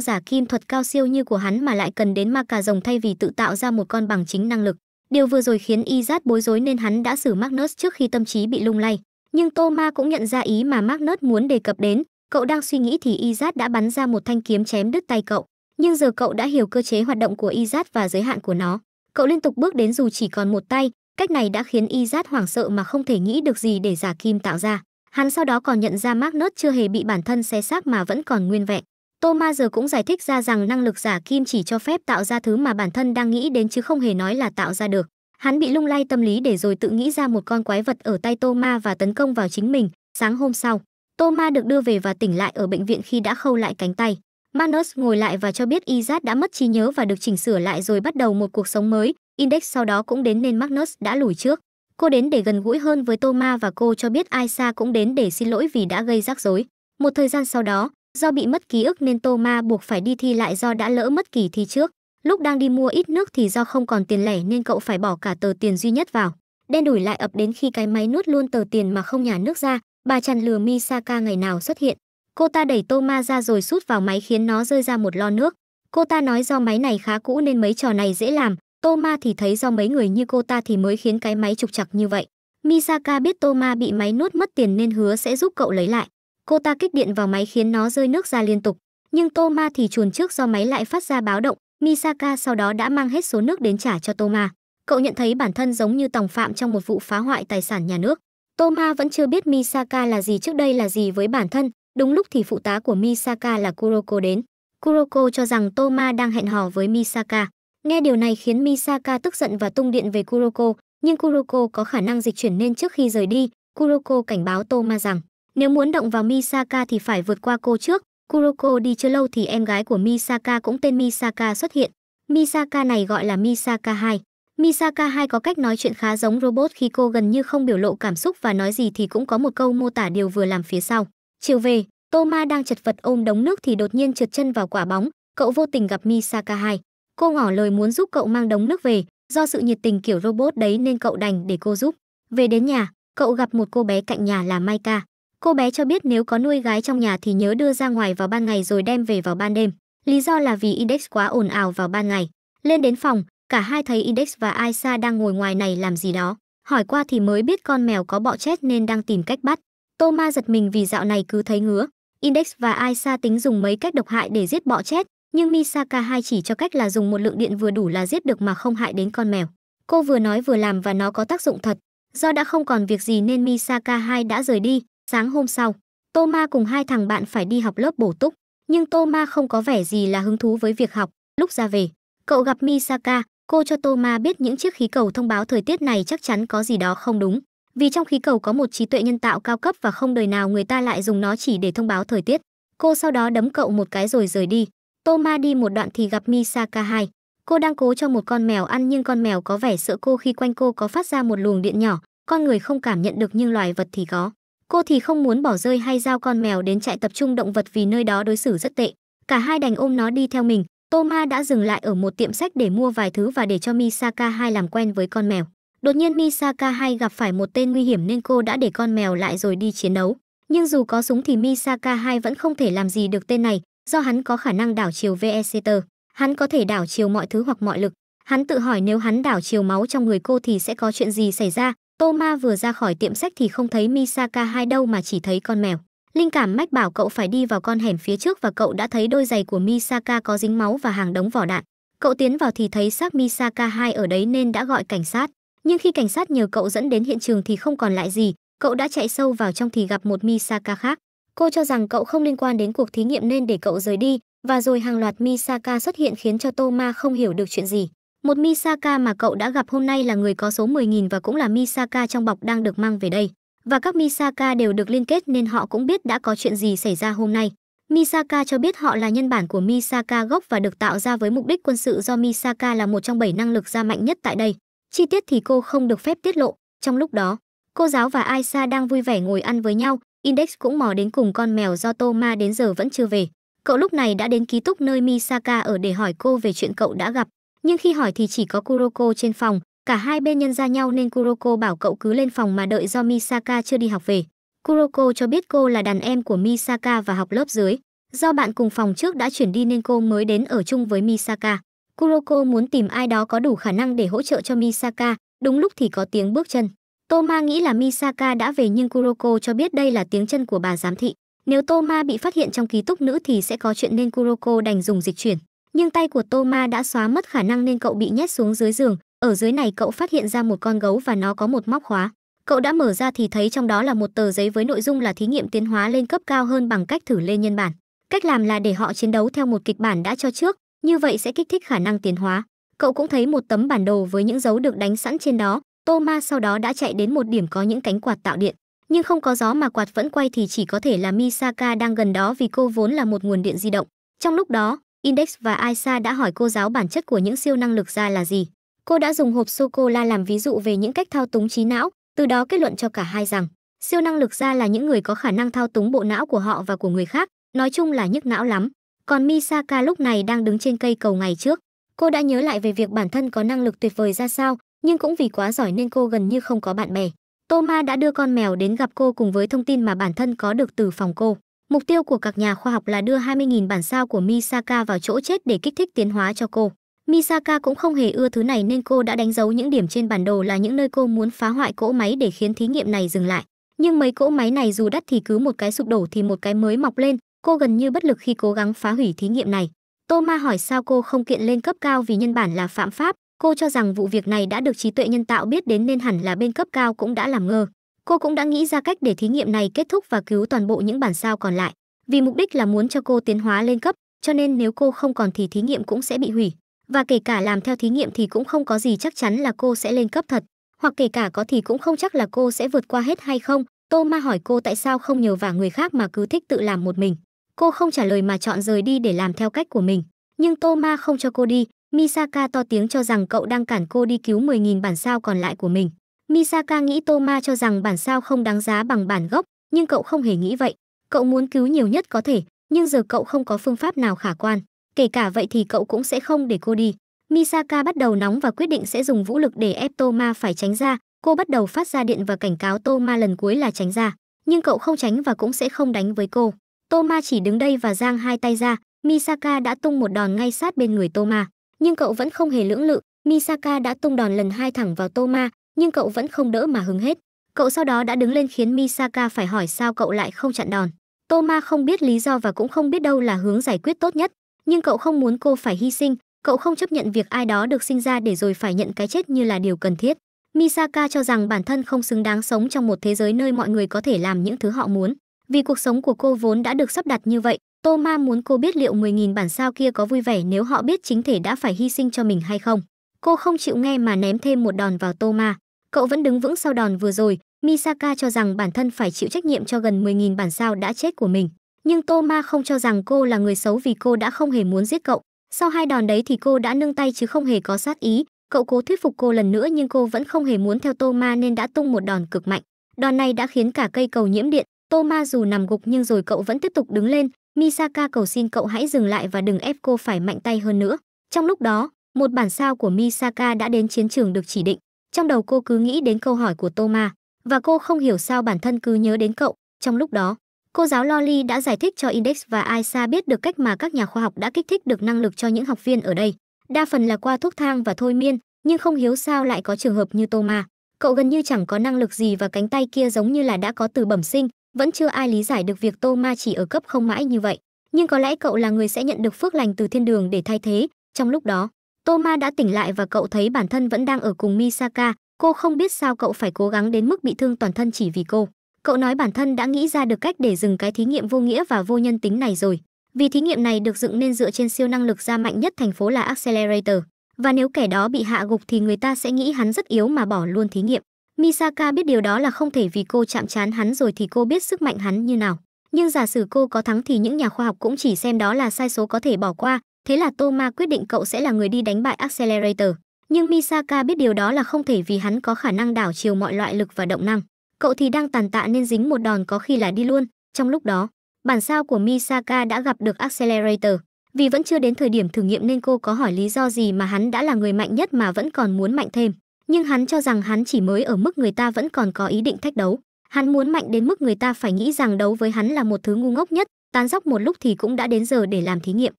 giả kim thuật cao siêu như của hắn mà lại cần đến ma cà rồng thay vì tự tạo ra một con bằng chính năng lực. Điều vừa rồi khiến Izat bối rối nên hắn đã xử Magnus trước khi tâm trí bị lung lay. Nhưng Tô Ma cũng nhận ra ý mà Magnus muốn đề cập đến, cậu đang suy nghĩ thì Izat đã bắn ra một thanh kiếm chém đứt tay cậu nhưng giờ cậu đã hiểu cơ chế hoạt động của Izat và giới hạn của nó. Cậu liên tục bước đến dù chỉ còn một tay, cách này đã khiến Izat hoảng sợ mà không thể nghĩ được gì để giả kim tạo ra. Hắn sau đó còn nhận ra Magnus chưa hề bị bản thân xé xác mà vẫn còn nguyên vẹn. Toma giờ cũng giải thích ra rằng năng lực giả kim chỉ cho phép tạo ra thứ mà bản thân đang nghĩ đến chứ không hề nói là tạo ra được. Hắn bị lung lay tâm lý để rồi tự nghĩ ra một con quái vật ở tay Toma và tấn công vào chính mình. Sáng hôm sau, Toma được đưa về và tỉnh lại ở bệnh viện khi đã khâu lại cánh tay. Manos ngồi lại và cho biết Izad đã mất trí nhớ và được chỉnh sửa lại rồi bắt đầu một cuộc sống mới. Index sau đó cũng đến nên Magnus đã lùi trước. Cô đến để gần gũi hơn với Toma và cô cho biết Aisa cũng đến để xin lỗi vì đã gây rắc rối. Một thời gian sau đó, do bị mất ký ức nên Toma buộc phải đi thi lại do đã lỡ mất kỳ thi trước. Lúc đang đi mua ít nước thì do không còn tiền lẻ nên cậu phải bỏ cả tờ tiền duy nhất vào. Đen đuổi lại ập đến khi cái máy nuốt luôn tờ tiền mà không nhả nước ra, bà chằn lừa Misaka ngày nào xuất hiện. Cô ta đẩy tô ma ra rồi sút vào máy khiến nó rơi ra một lon nước. Cô ta nói do máy này khá cũ nên mấy trò này dễ làm, tô ma thì thấy do mấy người như cô ta thì mới khiến cái máy trục chặt như vậy. Misaka biết tô ma bị máy nuốt mất tiền nên hứa sẽ giúp cậu lấy lại. Cô ta kích điện vào máy khiến nó rơi nước ra liên tục. Nhưng tô ma thì chuồn trước do máy lại phát ra báo động, Misaka sau đó đã mang hết số nước đến trả cho tô ma. Cậu nhận thấy bản thân giống như tòng phạm trong một vụ phá hoại tài sản nhà nước. Toma vẫn chưa biết Misaka là gì trước đây là gì với bản thân, Đúng lúc thì phụ tá của Misaka là Kuroko đến. Kuroko cho rằng Toma đang hẹn hò với Misaka. Nghe điều này khiến Misaka tức giận và tung điện về Kuroko, nhưng Kuroko có khả năng dịch chuyển nên trước khi rời đi, Kuroko cảnh báo Toma rằng nếu muốn động vào Misaka thì phải vượt qua cô trước. Kuroko đi chưa lâu thì em gái của Misaka cũng tên Misaka xuất hiện. Misaka này gọi là Misaka 2. Misaka 2 có cách nói chuyện khá giống robot khi cô gần như không biểu lộ cảm xúc và nói gì thì cũng có một câu mô tả điều vừa làm phía sau. Chiều về, Toma đang chật vật ôm đống nước thì đột nhiên trượt chân vào quả bóng, cậu vô tình gặp Misaka 2. Cô ngỏ lời muốn giúp cậu mang đống nước về, do sự nhiệt tình kiểu robot đấy nên cậu đành để cô giúp. Về đến nhà, cậu gặp một cô bé cạnh nhà là Maika. Cô bé cho biết nếu có nuôi gái trong nhà thì nhớ đưa ra ngoài vào ban ngày rồi đem về vào ban đêm. Lý do là vì Index quá ồn ào vào ban ngày. Lên đến phòng, cả hai thấy Index và Aisa đang ngồi ngoài này làm gì đó. Hỏi qua thì mới biết con mèo có bọ chết nên đang tìm cách bắt. Tô Ma giật mình vì dạo này cứ thấy ngứa. Index và Aisa tính dùng mấy cách độc hại để giết bọ chết, nhưng Misaka 2 chỉ cho cách là dùng một lượng điện vừa đủ là giết được mà không hại đến con mèo. Cô vừa nói vừa làm và nó có tác dụng thật. Do đã không còn việc gì nên Misaka 2 đã rời đi. Sáng hôm sau, Tô Ma cùng hai thằng bạn phải đi học lớp bổ túc, nhưng Tô Ma không có vẻ gì là hứng thú với việc học. Lúc ra về, cậu gặp Misaka, cô cho Tô Ma biết những chiếc khí cầu thông báo thời tiết này chắc chắn có gì đó không đúng vì trong khí cầu có một trí tuệ nhân tạo cao cấp và không đời nào người ta lại dùng nó chỉ để thông báo thời tiết. Cô sau đó đấm cậu một cái rồi rời đi. Toma đi một đoạn thì gặp Misaka 2. Cô đang cố cho một con mèo ăn nhưng con mèo có vẻ sợ cô khi quanh cô có phát ra một luồng điện nhỏ, con người không cảm nhận được nhưng loài vật thì có. Cô thì không muốn bỏ rơi hay giao con mèo đến trại tập trung động vật vì nơi đó đối xử rất tệ. Cả hai đành ôm nó đi theo mình. Toma đã dừng lại ở một tiệm sách để mua vài thứ và để cho Misaka 2 làm quen với con mèo. Đột nhiên Misaka 2 gặp phải một tên nguy hiểm nên cô đã để con mèo lại rồi đi chiến đấu. Nhưng dù có súng thì Misaka 2 vẫn không thể làm gì được tên này, do hắn có khả năng đảo chiều Vector. Hắn có thể đảo chiều mọi thứ hoặc mọi lực. Hắn tự hỏi nếu hắn đảo chiều máu trong người cô thì sẽ có chuyện gì xảy ra. Toma vừa ra khỏi tiệm sách thì không thấy Misaka hai đâu mà chỉ thấy con mèo. Linh cảm mách bảo cậu phải đi vào con hẻm phía trước và cậu đã thấy đôi giày của Misaka có dính máu và hàng đống vỏ đạn. Cậu tiến vào thì thấy xác Misaka hai ở đấy nên đã gọi cảnh sát nhưng khi cảnh sát nhờ cậu dẫn đến hiện trường thì không còn lại gì cậu đã chạy sâu vào trong thì gặp một misaka khác cô cho rằng cậu không liên quan đến cuộc thí nghiệm nên để cậu rời đi và rồi hàng loạt misaka xuất hiện khiến cho toma không hiểu được chuyện gì một misaka mà cậu đã gặp hôm nay là người có số 10.000 và cũng là misaka trong bọc đang được mang về đây và các misaka đều được liên kết nên họ cũng biết đã có chuyện gì xảy ra hôm nay Misaka cho biết họ là nhân bản của Misaka gốc và được tạo ra với mục đích quân sự do Misaka là một trong bảy năng lực gia mạnh nhất tại đây. Chi tiết thì cô không được phép tiết lộ. Trong lúc đó, cô giáo và Aisa đang vui vẻ ngồi ăn với nhau, Index cũng mò đến cùng con mèo do Toma đến giờ vẫn chưa về. Cậu lúc này đã đến ký túc nơi Misaka ở để hỏi cô về chuyện cậu đã gặp, nhưng khi hỏi thì chỉ có Kuroko trên phòng, cả hai bên nhân ra nhau nên Kuroko bảo cậu cứ lên phòng mà đợi do Misaka chưa đi học về. Kuroko cho biết cô là đàn em của Misaka và học lớp dưới. Do bạn cùng phòng trước đã chuyển đi nên cô mới đến ở chung với Misaka. Kuroko muốn tìm ai đó có đủ khả năng để hỗ trợ cho Misaka, đúng lúc thì có tiếng bước chân. Toma nghĩ là Misaka đã về nhưng Kuroko cho biết đây là tiếng chân của bà giám thị. Nếu Toma bị phát hiện trong ký túc nữ thì sẽ có chuyện nên Kuroko đành dùng dịch chuyển. Nhưng tay của Toma đã xóa mất khả năng nên cậu bị nhét xuống dưới giường. Ở dưới này cậu phát hiện ra một con gấu và nó có một móc khóa. Cậu đã mở ra thì thấy trong đó là một tờ giấy với nội dung là thí nghiệm tiến hóa lên cấp cao hơn bằng cách thử lên nhân bản. Cách làm là để họ chiến đấu theo một kịch bản đã cho trước, như vậy sẽ kích thích khả năng tiến hóa cậu cũng thấy một tấm bản đồ với những dấu được đánh sẵn trên đó Toma sau đó đã chạy đến một điểm có những cánh quạt tạo điện nhưng không có gió mà quạt vẫn quay thì chỉ có thể là Misaka đang gần đó vì cô vốn là một nguồn điện di động. Trong lúc đó, Index và Aisa đã hỏi cô giáo bản chất của những siêu năng lực ra là gì. Cô đã dùng hộp sô cô la làm ví dụ về những cách thao túng trí não, từ đó kết luận cho cả hai rằng siêu năng lực ra là những người có khả năng thao túng bộ não của họ và của người khác, nói chung là nhức não lắm. Còn Misaka lúc này đang đứng trên cây cầu ngày trước. Cô đã nhớ lại về việc bản thân có năng lực tuyệt vời ra sao, nhưng cũng vì quá giỏi nên cô gần như không có bạn bè. Toma đã đưa con mèo đến gặp cô cùng với thông tin mà bản thân có được từ phòng cô. Mục tiêu của các nhà khoa học là đưa 20.000 bản sao của Misaka vào chỗ chết để kích thích tiến hóa cho cô. Misaka cũng không hề ưa thứ này nên cô đã đánh dấu những điểm trên bản đồ là những nơi cô muốn phá hoại cỗ máy để khiến thí nghiệm này dừng lại. Nhưng mấy cỗ máy này dù đắt thì cứ một cái sụp đổ thì một cái mới mọc lên, Cô gần như bất lực khi cố gắng phá hủy thí nghiệm này. Tô Ma hỏi sao cô không kiện lên cấp cao vì nhân bản là phạm pháp. Cô cho rằng vụ việc này đã được trí tuệ nhân tạo biết đến nên hẳn là bên cấp cao cũng đã làm ngơ. Cô cũng đã nghĩ ra cách để thí nghiệm này kết thúc và cứu toàn bộ những bản sao còn lại. Vì mục đích là muốn cho cô tiến hóa lên cấp, cho nên nếu cô không còn thì thí nghiệm cũng sẽ bị hủy. Và kể cả làm theo thí nghiệm thì cũng không có gì chắc chắn là cô sẽ lên cấp thật. Hoặc kể cả có thì cũng không chắc là cô sẽ vượt qua hết hay không. Tô Ma hỏi cô tại sao không nhờ vả người khác mà cứ thích tự làm một mình. Cô không trả lời mà chọn rời đi để làm theo cách của mình. Nhưng Ma không cho cô đi, Misaka to tiếng cho rằng cậu đang cản cô đi cứu 10.000 bản sao còn lại của mình. Misaka nghĩ Ma cho rằng bản sao không đáng giá bằng bản gốc, nhưng cậu không hề nghĩ vậy. Cậu muốn cứu nhiều nhất có thể, nhưng giờ cậu không có phương pháp nào khả quan. Kể cả vậy thì cậu cũng sẽ không để cô đi. Misaka bắt đầu nóng và quyết định sẽ dùng vũ lực để ép Ma phải tránh ra. Cô bắt đầu phát ra điện và cảnh cáo Ma lần cuối là tránh ra. Nhưng cậu không tránh và cũng sẽ không đánh với cô. Toma chỉ đứng đây và giang hai tay ra, Misaka đã tung một đòn ngay sát bên người Toma, nhưng cậu vẫn không hề lưỡng lự, Misaka đã tung đòn lần hai thẳng vào Toma, nhưng cậu vẫn không đỡ mà hứng hết. Cậu sau đó đã đứng lên khiến Misaka phải hỏi sao cậu lại không chặn đòn. Toma không biết lý do và cũng không biết đâu là hướng giải quyết tốt nhất, nhưng cậu không muốn cô phải hy sinh, cậu không chấp nhận việc ai đó được sinh ra để rồi phải nhận cái chết như là điều cần thiết. Misaka cho rằng bản thân không xứng đáng sống trong một thế giới nơi mọi người có thể làm những thứ họ muốn. Vì cuộc sống của cô vốn đã được sắp đặt như vậy, Tô Ma muốn cô biết liệu 10.000 bản sao kia có vui vẻ nếu họ biết chính thể đã phải hy sinh cho mình hay không. Cô không chịu nghe mà ném thêm một đòn vào Tô Ma. Cậu vẫn đứng vững sau đòn vừa rồi, Misaka cho rằng bản thân phải chịu trách nhiệm cho gần 10.000 bản sao đã chết của mình. Nhưng Tô Ma không cho rằng cô là người xấu vì cô đã không hề muốn giết cậu. Sau hai đòn đấy thì cô đã nương tay chứ không hề có sát ý. Cậu cố thuyết phục cô lần nữa nhưng cô vẫn không hề muốn theo Tô Ma nên đã tung một đòn cực mạnh. Đòn này đã khiến cả cây cầu nhiễm điện, Toma dù nằm gục nhưng rồi cậu vẫn tiếp tục đứng lên, Misaka cầu xin cậu hãy dừng lại và đừng ép cô phải mạnh tay hơn nữa. Trong lúc đó, một bản sao của Misaka đã đến chiến trường được chỉ định. Trong đầu cô cứ nghĩ đến câu hỏi của Toma, và cô không hiểu sao bản thân cứ nhớ đến cậu. Trong lúc đó, cô giáo Loli đã giải thích cho Index và Aisa biết được cách mà các nhà khoa học đã kích thích được năng lực cho những học viên ở đây. Đa phần là qua thuốc thang và thôi miên, nhưng không hiểu sao lại có trường hợp như Toma. Cậu gần như chẳng có năng lực gì và cánh tay kia giống như là đã có từ bẩm sinh, vẫn chưa ai lý giải được việc tô ma chỉ ở cấp không mãi như vậy nhưng có lẽ cậu là người sẽ nhận được phước lành từ thiên đường để thay thế trong lúc đó tô ma đã tỉnh lại và cậu thấy bản thân vẫn đang ở cùng misaka cô không biết sao cậu phải cố gắng đến mức bị thương toàn thân chỉ vì cô cậu nói bản thân đã nghĩ ra được cách để dừng cái thí nghiệm vô nghĩa và vô nhân tính này rồi vì thí nghiệm này được dựng nên dựa trên siêu năng lực ra mạnh nhất thành phố là accelerator và nếu kẻ đó bị hạ gục thì người ta sẽ nghĩ hắn rất yếu mà bỏ luôn thí nghiệm Misaka biết điều đó là không thể vì cô chạm chán hắn rồi thì cô biết sức mạnh hắn như nào. Nhưng giả sử cô có thắng thì những nhà khoa học cũng chỉ xem đó là sai số có thể bỏ qua. Thế là Toma quyết định cậu sẽ là người đi đánh bại Accelerator. Nhưng Misaka biết điều đó là không thể vì hắn có khả năng đảo chiều mọi loại lực và động năng. Cậu thì đang tàn tạ nên dính một đòn có khi là đi luôn. Trong lúc đó, bản sao của Misaka đã gặp được Accelerator. Vì vẫn chưa đến thời điểm thử nghiệm nên cô có hỏi lý do gì mà hắn đã là người mạnh nhất mà vẫn còn muốn mạnh thêm nhưng hắn cho rằng hắn chỉ mới ở mức người ta vẫn còn có ý định thách đấu hắn muốn mạnh đến mức người ta phải nghĩ rằng đấu với hắn là một thứ ngu ngốc nhất tán dóc một lúc thì cũng đã đến giờ để làm thí nghiệm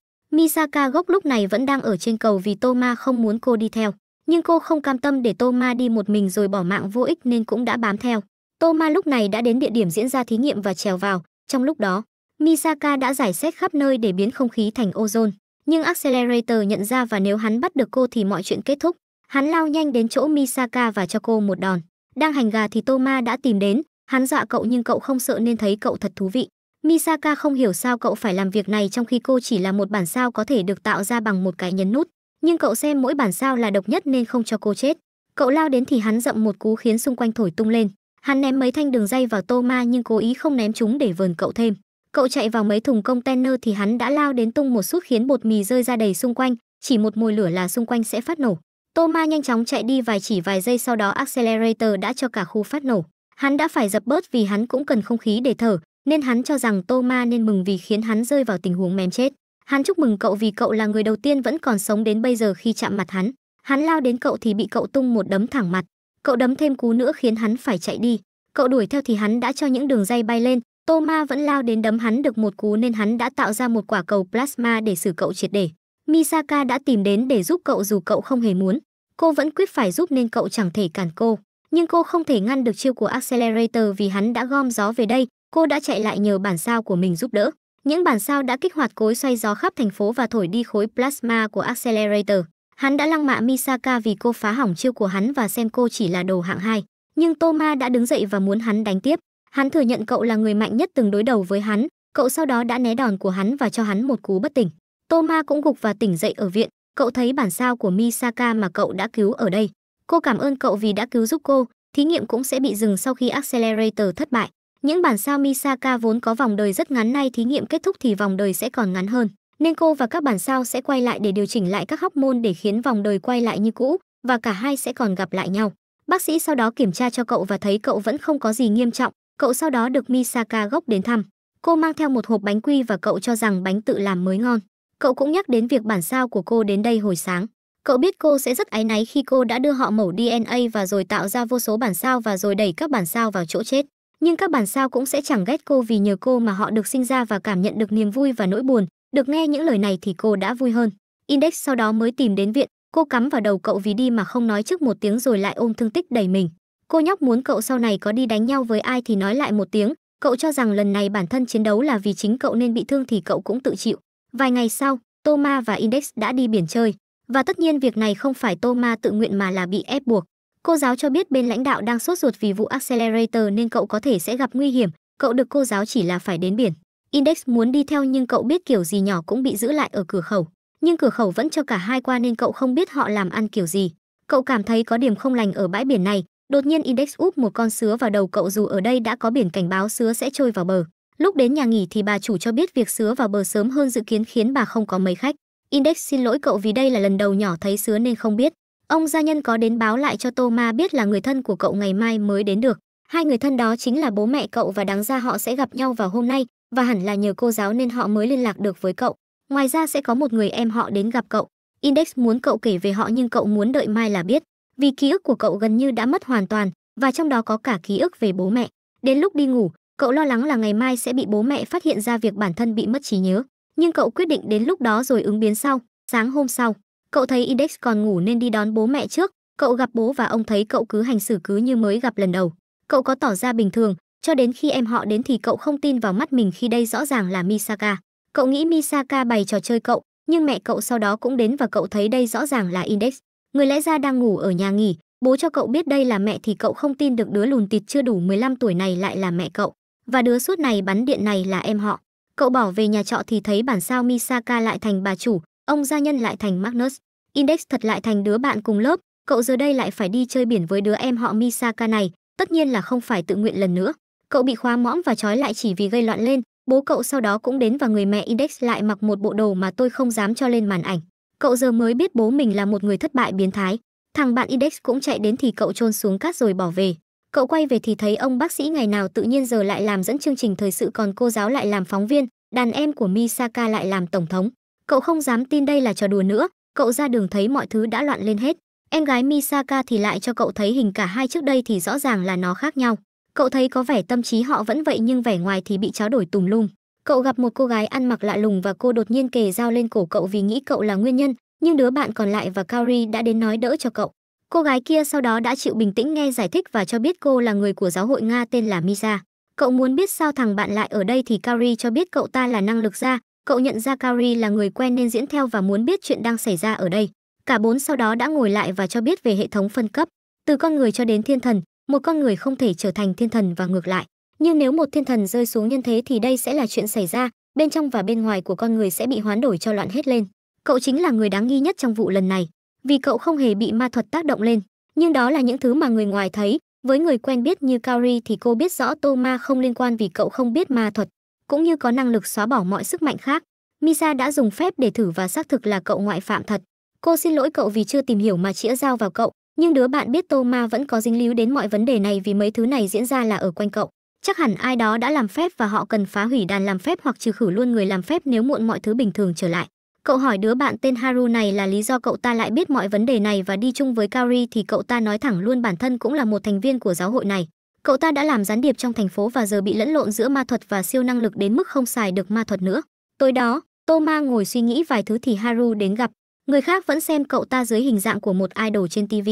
misaka gốc lúc này vẫn đang ở trên cầu vì toma không muốn cô đi theo nhưng cô không cam tâm để toma đi một mình rồi bỏ mạng vô ích nên cũng đã bám theo toma lúc này đã đến địa điểm diễn ra thí nghiệm và trèo vào trong lúc đó misaka đã giải xét khắp nơi để biến không khí thành ozone nhưng accelerator nhận ra và nếu hắn bắt được cô thì mọi chuyện kết thúc Hắn lao nhanh đến chỗ Misaka và cho cô một đòn. Đang hành gà thì Toma đã tìm đến, hắn dọa cậu nhưng cậu không sợ nên thấy cậu thật thú vị. Misaka không hiểu sao cậu phải làm việc này trong khi cô chỉ là một bản sao có thể được tạo ra bằng một cái nhấn nút. Nhưng cậu xem mỗi bản sao là độc nhất nên không cho cô chết. Cậu lao đến thì hắn dậm một cú khiến xung quanh thổi tung lên. Hắn ném mấy thanh đường dây vào Toma nhưng cố ý không ném chúng để vờn cậu thêm. Cậu chạy vào mấy thùng container thì hắn đã lao đến tung một suốt khiến bột mì rơi ra đầy xung quanh, chỉ một mùi lửa là xung quanh sẽ phát nổ. Toma nhanh chóng chạy đi vài chỉ vài giây sau đó accelerator đã cho cả khu phát nổ. Hắn đã phải dập bớt vì hắn cũng cần không khí để thở, nên hắn cho rằng Toma nên mừng vì khiến hắn rơi vào tình huống mềm chết. Hắn chúc mừng cậu vì cậu là người đầu tiên vẫn còn sống đến bây giờ khi chạm mặt hắn. Hắn lao đến cậu thì bị cậu tung một đấm thẳng mặt. Cậu đấm thêm cú nữa khiến hắn phải chạy đi. Cậu đuổi theo thì hắn đã cho những đường dây bay lên. Toma vẫn lao đến đấm hắn được một cú nên hắn đã tạo ra một quả cầu plasma để xử cậu triệt để. Misaka đã tìm đến để giúp cậu dù cậu không hề muốn. Cô vẫn quyết phải giúp nên cậu chẳng thể cản cô. Nhưng cô không thể ngăn được chiêu của Accelerator vì hắn đã gom gió về đây. Cô đã chạy lại nhờ bản sao của mình giúp đỡ. Những bản sao đã kích hoạt cối xoay gió khắp thành phố và thổi đi khối plasma của Accelerator. Hắn đã lăng mạ Misaka vì cô phá hỏng chiêu của hắn và xem cô chỉ là đồ hạng hai. Nhưng Toma đã đứng dậy và muốn hắn đánh tiếp. Hắn thừa nhận cậu là người mạnh nhất từng đối đầu với hắn, cậu sau đó đã né đòn của hắn và cho hắn một cú bất tỉnh. Toma cũng gục và tỉnh dậy ở viện, cậu thấy bản sao của Misaka mà cậu đã cứu ở đây. Cô cảm ơn cậu vì đã cứu giúp cô, thí nghiệm cũng sẽ bị dừng sau khi Accelerator thất bại. Những bản sao Misaka vốn có vòng đời rất ngắn nay thí nghiệm kết thúc thì vòng đời sẽ còn ngắn hơn, nên cô và các bản sao sẽ quay lại để điều chỉnh lại các hóc môn để khiến vòng đời quay lại như cũ, và cả hai sẽ còn gặp lại nhau. Bác sĩ sau đó kiểm tra cho cậu và thấy cậu vẫn không có gì nghiêm trọng, cậu sau đó được Misaka gốc đến thăm. Cô mang theo một hộp bánh quy và cậu cho rằng bánh tự làm mới ngon cậu cũng nhắc đến việc bản sao của cô đến đây hồi sáng. Cậu biết cô sẽ rất áy náy khi cô đã đưa họ mẫu DNA và rồi tạo ra vô số bản sao và rồi đẩy các bản sao vào chỗ chết. Nhưng các bản sao cũng sẽ chẳng ghét cô vì nhờ cô mà họ được sinh ra và cảm nhận được niềm vui và nỗi buồn. Được nghe những lời này thì cô đã vui hơn. Index sau đó mới tìm đến viện, cô cắm vào đầu cậu vì đi mà không nói trước một tiếng rồi lại ôm thương tích đẩy mình. Cô nhóc muốn cậu sau này có đi đánh nhau với ai thì nói lại một tiếng, cậu cho rằng lần này bản thân chiến đấu là vì chính cậu nên bị thương thì cậu cũng tự chịu Vài ngày sau, Toma và Index đã đi biển chơi. Và tất nhiên việc này không phải Toma tự nguyện mà là bị ép buộc. Cô giáo cho biết bên lãnh đạo đang sốt ruột vì vụ Accelerator nên cậu có thể sẽ gặp nguy hiểm. Cậu được cô giáo chỉ là phải đến biển. Index muốn đi theo nhưng cậu biết kiểu gì nhỏ cũng bị giữ lại ở cửa khẩu. Nhưng cửa khẩu vẫn cho cả hai qua nên cậu không biết họ làm ăn kiểu gì. Cậu cảm thấy có điểm không lành ở bãi biển này. Đột nhiên Index úp một con sứa vào đầu cậu dù ở đây đã có biển cảnh báo sứa sẽ trôi vào bờ. Lúc đến nhà nghỉ thì bà chủ cho biết việc sứa vào bờ sớm hơn dự kiến khiến bà không có mấy khách. Index xin lỗi cậu vì đây là lần đầu nhỏ thấy sứa nên không biết. Ông gia nhân có đến báo lại cho Tô biết là người thân của cậu ngày mai mới đến được. Hai người thân đó chính là bố mẹ cậu và đáng ra họ sẽ gặp nhau vào hôm nay và hẳn là nhờ cô giáo nên họ mới liên lạc được với cậu. Ngoài ra sẽ có một người em họ đến gặp cậu. Index muốn cậu kể về họ nhưng cậu muốn đợi mai là biết, vì ký ức của cậu gần như đã mất hoàn toàn và trong đó có cả ký ức về bố mẹ. Đến lúc đi ngủ, Cậu lo lắng là ngày mai sẽ bị bố mẹ phát hiện ra việc bản thân bị mất trí nhớ, nhưng cậu quyết định đến lúc đó rồi ứng biến sau. Sáng hôm sau, cậu thấy Index còn ngủ nên đi đón bố mẹ trước, cậu gặp bố và ông thấy cậu cứ hành xử cứ như mới gặp lần đầu. Cậu có tỏ ra bình thường, cho đến khi em họ đến thì cậu không tin vào mắt mình khi đây rõ ràng là Misaka. Cậu nghĩ Misaka bày trò chơi cậu, nhưng mẹ cậu sau đó cũng đến và cậu thấy đây rõ ràng là Index. Người lẽ ra đang ngủ ở nhà nghỉ, bố cho cậu biết đây là mẹ thì cậu không tin được đứa lùn tịt chưa đủ 15 tuổi này lại là mẹ cậu và đứa suốt này bắn điện này là em họ. Cậu bỏ về nhà trọ thì thấy bản sao Misaka lại thành bà chủ, ông gia nhân lại thành Magnus, Index thật lại thành đứa bạn cùng lớp, cậu giờ đây lại phải đi chơi biển với đứa em họ Misaka này, tất nhiên là không phải tự nguyện lần nữa. Cậu bị khóa mõm và trói lại chỉ vì gây loạn lên, bố cậu sau đó cũng đến và người mẹ Index lại mặc một bộ đồ mà tôi không dám cho lên màn ảnh. Cậu giờ mới biết bố mình là một người thất bại biến thái. Thằng bạn Index cũng chạy đến thì cậu chôn xuống cát rồi bỏ về cậu quay về thì thấy ông bác sĩ ngày nào tự nhiên giờ lại làm dẫn chương trình thời sự còn cô giáo lại làm phóng viên đàn em của misaka lại làm tổng thống cậu không dám tin đây là trò đùa nữa cậu ra đường thấy mọi thứ đã loạn lên hết em gái misaka thì lại cho cậu thấy hình cả hai trước đây thì rõ ràng là nó khác nhau cậu thấy có vẻ tâm trí họ vẫn vậy nhưng vẻ ngoài thì bị tráo đổi tùm lum cậu gặp một cô gái ăn mặc lạ lùng và cô đột nhiên kề dao lên cổ cậu vì nghĩ cậu là nguyên nhân nhưng đứa bạn còn lại và Kari đã đến nói đỡ cho cậu Cô gái kia sau đó đã chịu bình tĩnh nghe giải thích và cho biết cô là người của giáo hội Nga tên là Misa. Cậu muốn biết sao thằng bạn lại ở đây thì Kari cho biết cậu ta là năng lực gia, cậu nhận ra Kari là người quen nên diễn theo và muốn biết chuyện đang xảy ra ở đây. Cả bốn sau đó đã ngồi lại và cho biết về hệ thống phân cấp, từ con người cho đến thiên thần, một con người không thể trở thành thiên thần và ngược lại. Nhưng nếu một thiên thần rơi xuống nhân thế thì đây sẽ là chuyện xảy ra, bên trong và bên ngoài của con người sẽ bị hoán đổi cho loạn hết lên. Cậu chính là người đáng nghi nhất trong vụ lần này vì cậu không hề bị ma thuật tác động lên nhưng đó là những thứ mà người ngoài thấy với người quen biết như Kaori thì cô biết rõ tô ma không liên quan vì cậu không biết ma thuật cũng như có năng lực xóa bỏ mọi sức mạnh khác misa đã dùng phép để thử và xác thực là cậu ngoại phạm thật cô xin lỗi cậu vì chưa tìm hiểu mà chĩa dao vào cậu nhưng đứa bạn biết tô ma vẫn có dính líu đến mọi vấn đề này vì mấy thứ này diễn ra là ở quanh cậu chắc hẳn ai đó đã làm phép và họ cần phá hủy đàn làm phép hoặc trừ khử luôn người làm phép nếu muộn mọi thứ bình thường trở lại Cậu hỏi đứa bạn tên Haru này là lý do cậu ta lại biết mọi vấn đề này và đi chung với Kaori thì cậu ta nói thẳng luôn bản thân cũng là một thành viên của giáo hội này. Cậu ta đã làm gián điệp trong thành phố và giờ bị lẫn lộn giữa ma thuật và siêu năng lực đến mức không xài được ma thuật nữa. Tối đó, Toma ngồi suy nghĩ vài thứ thì Haru đến gặp. Người khác vẫn xem cậu ta dưới hình dạng của một idol trên TV.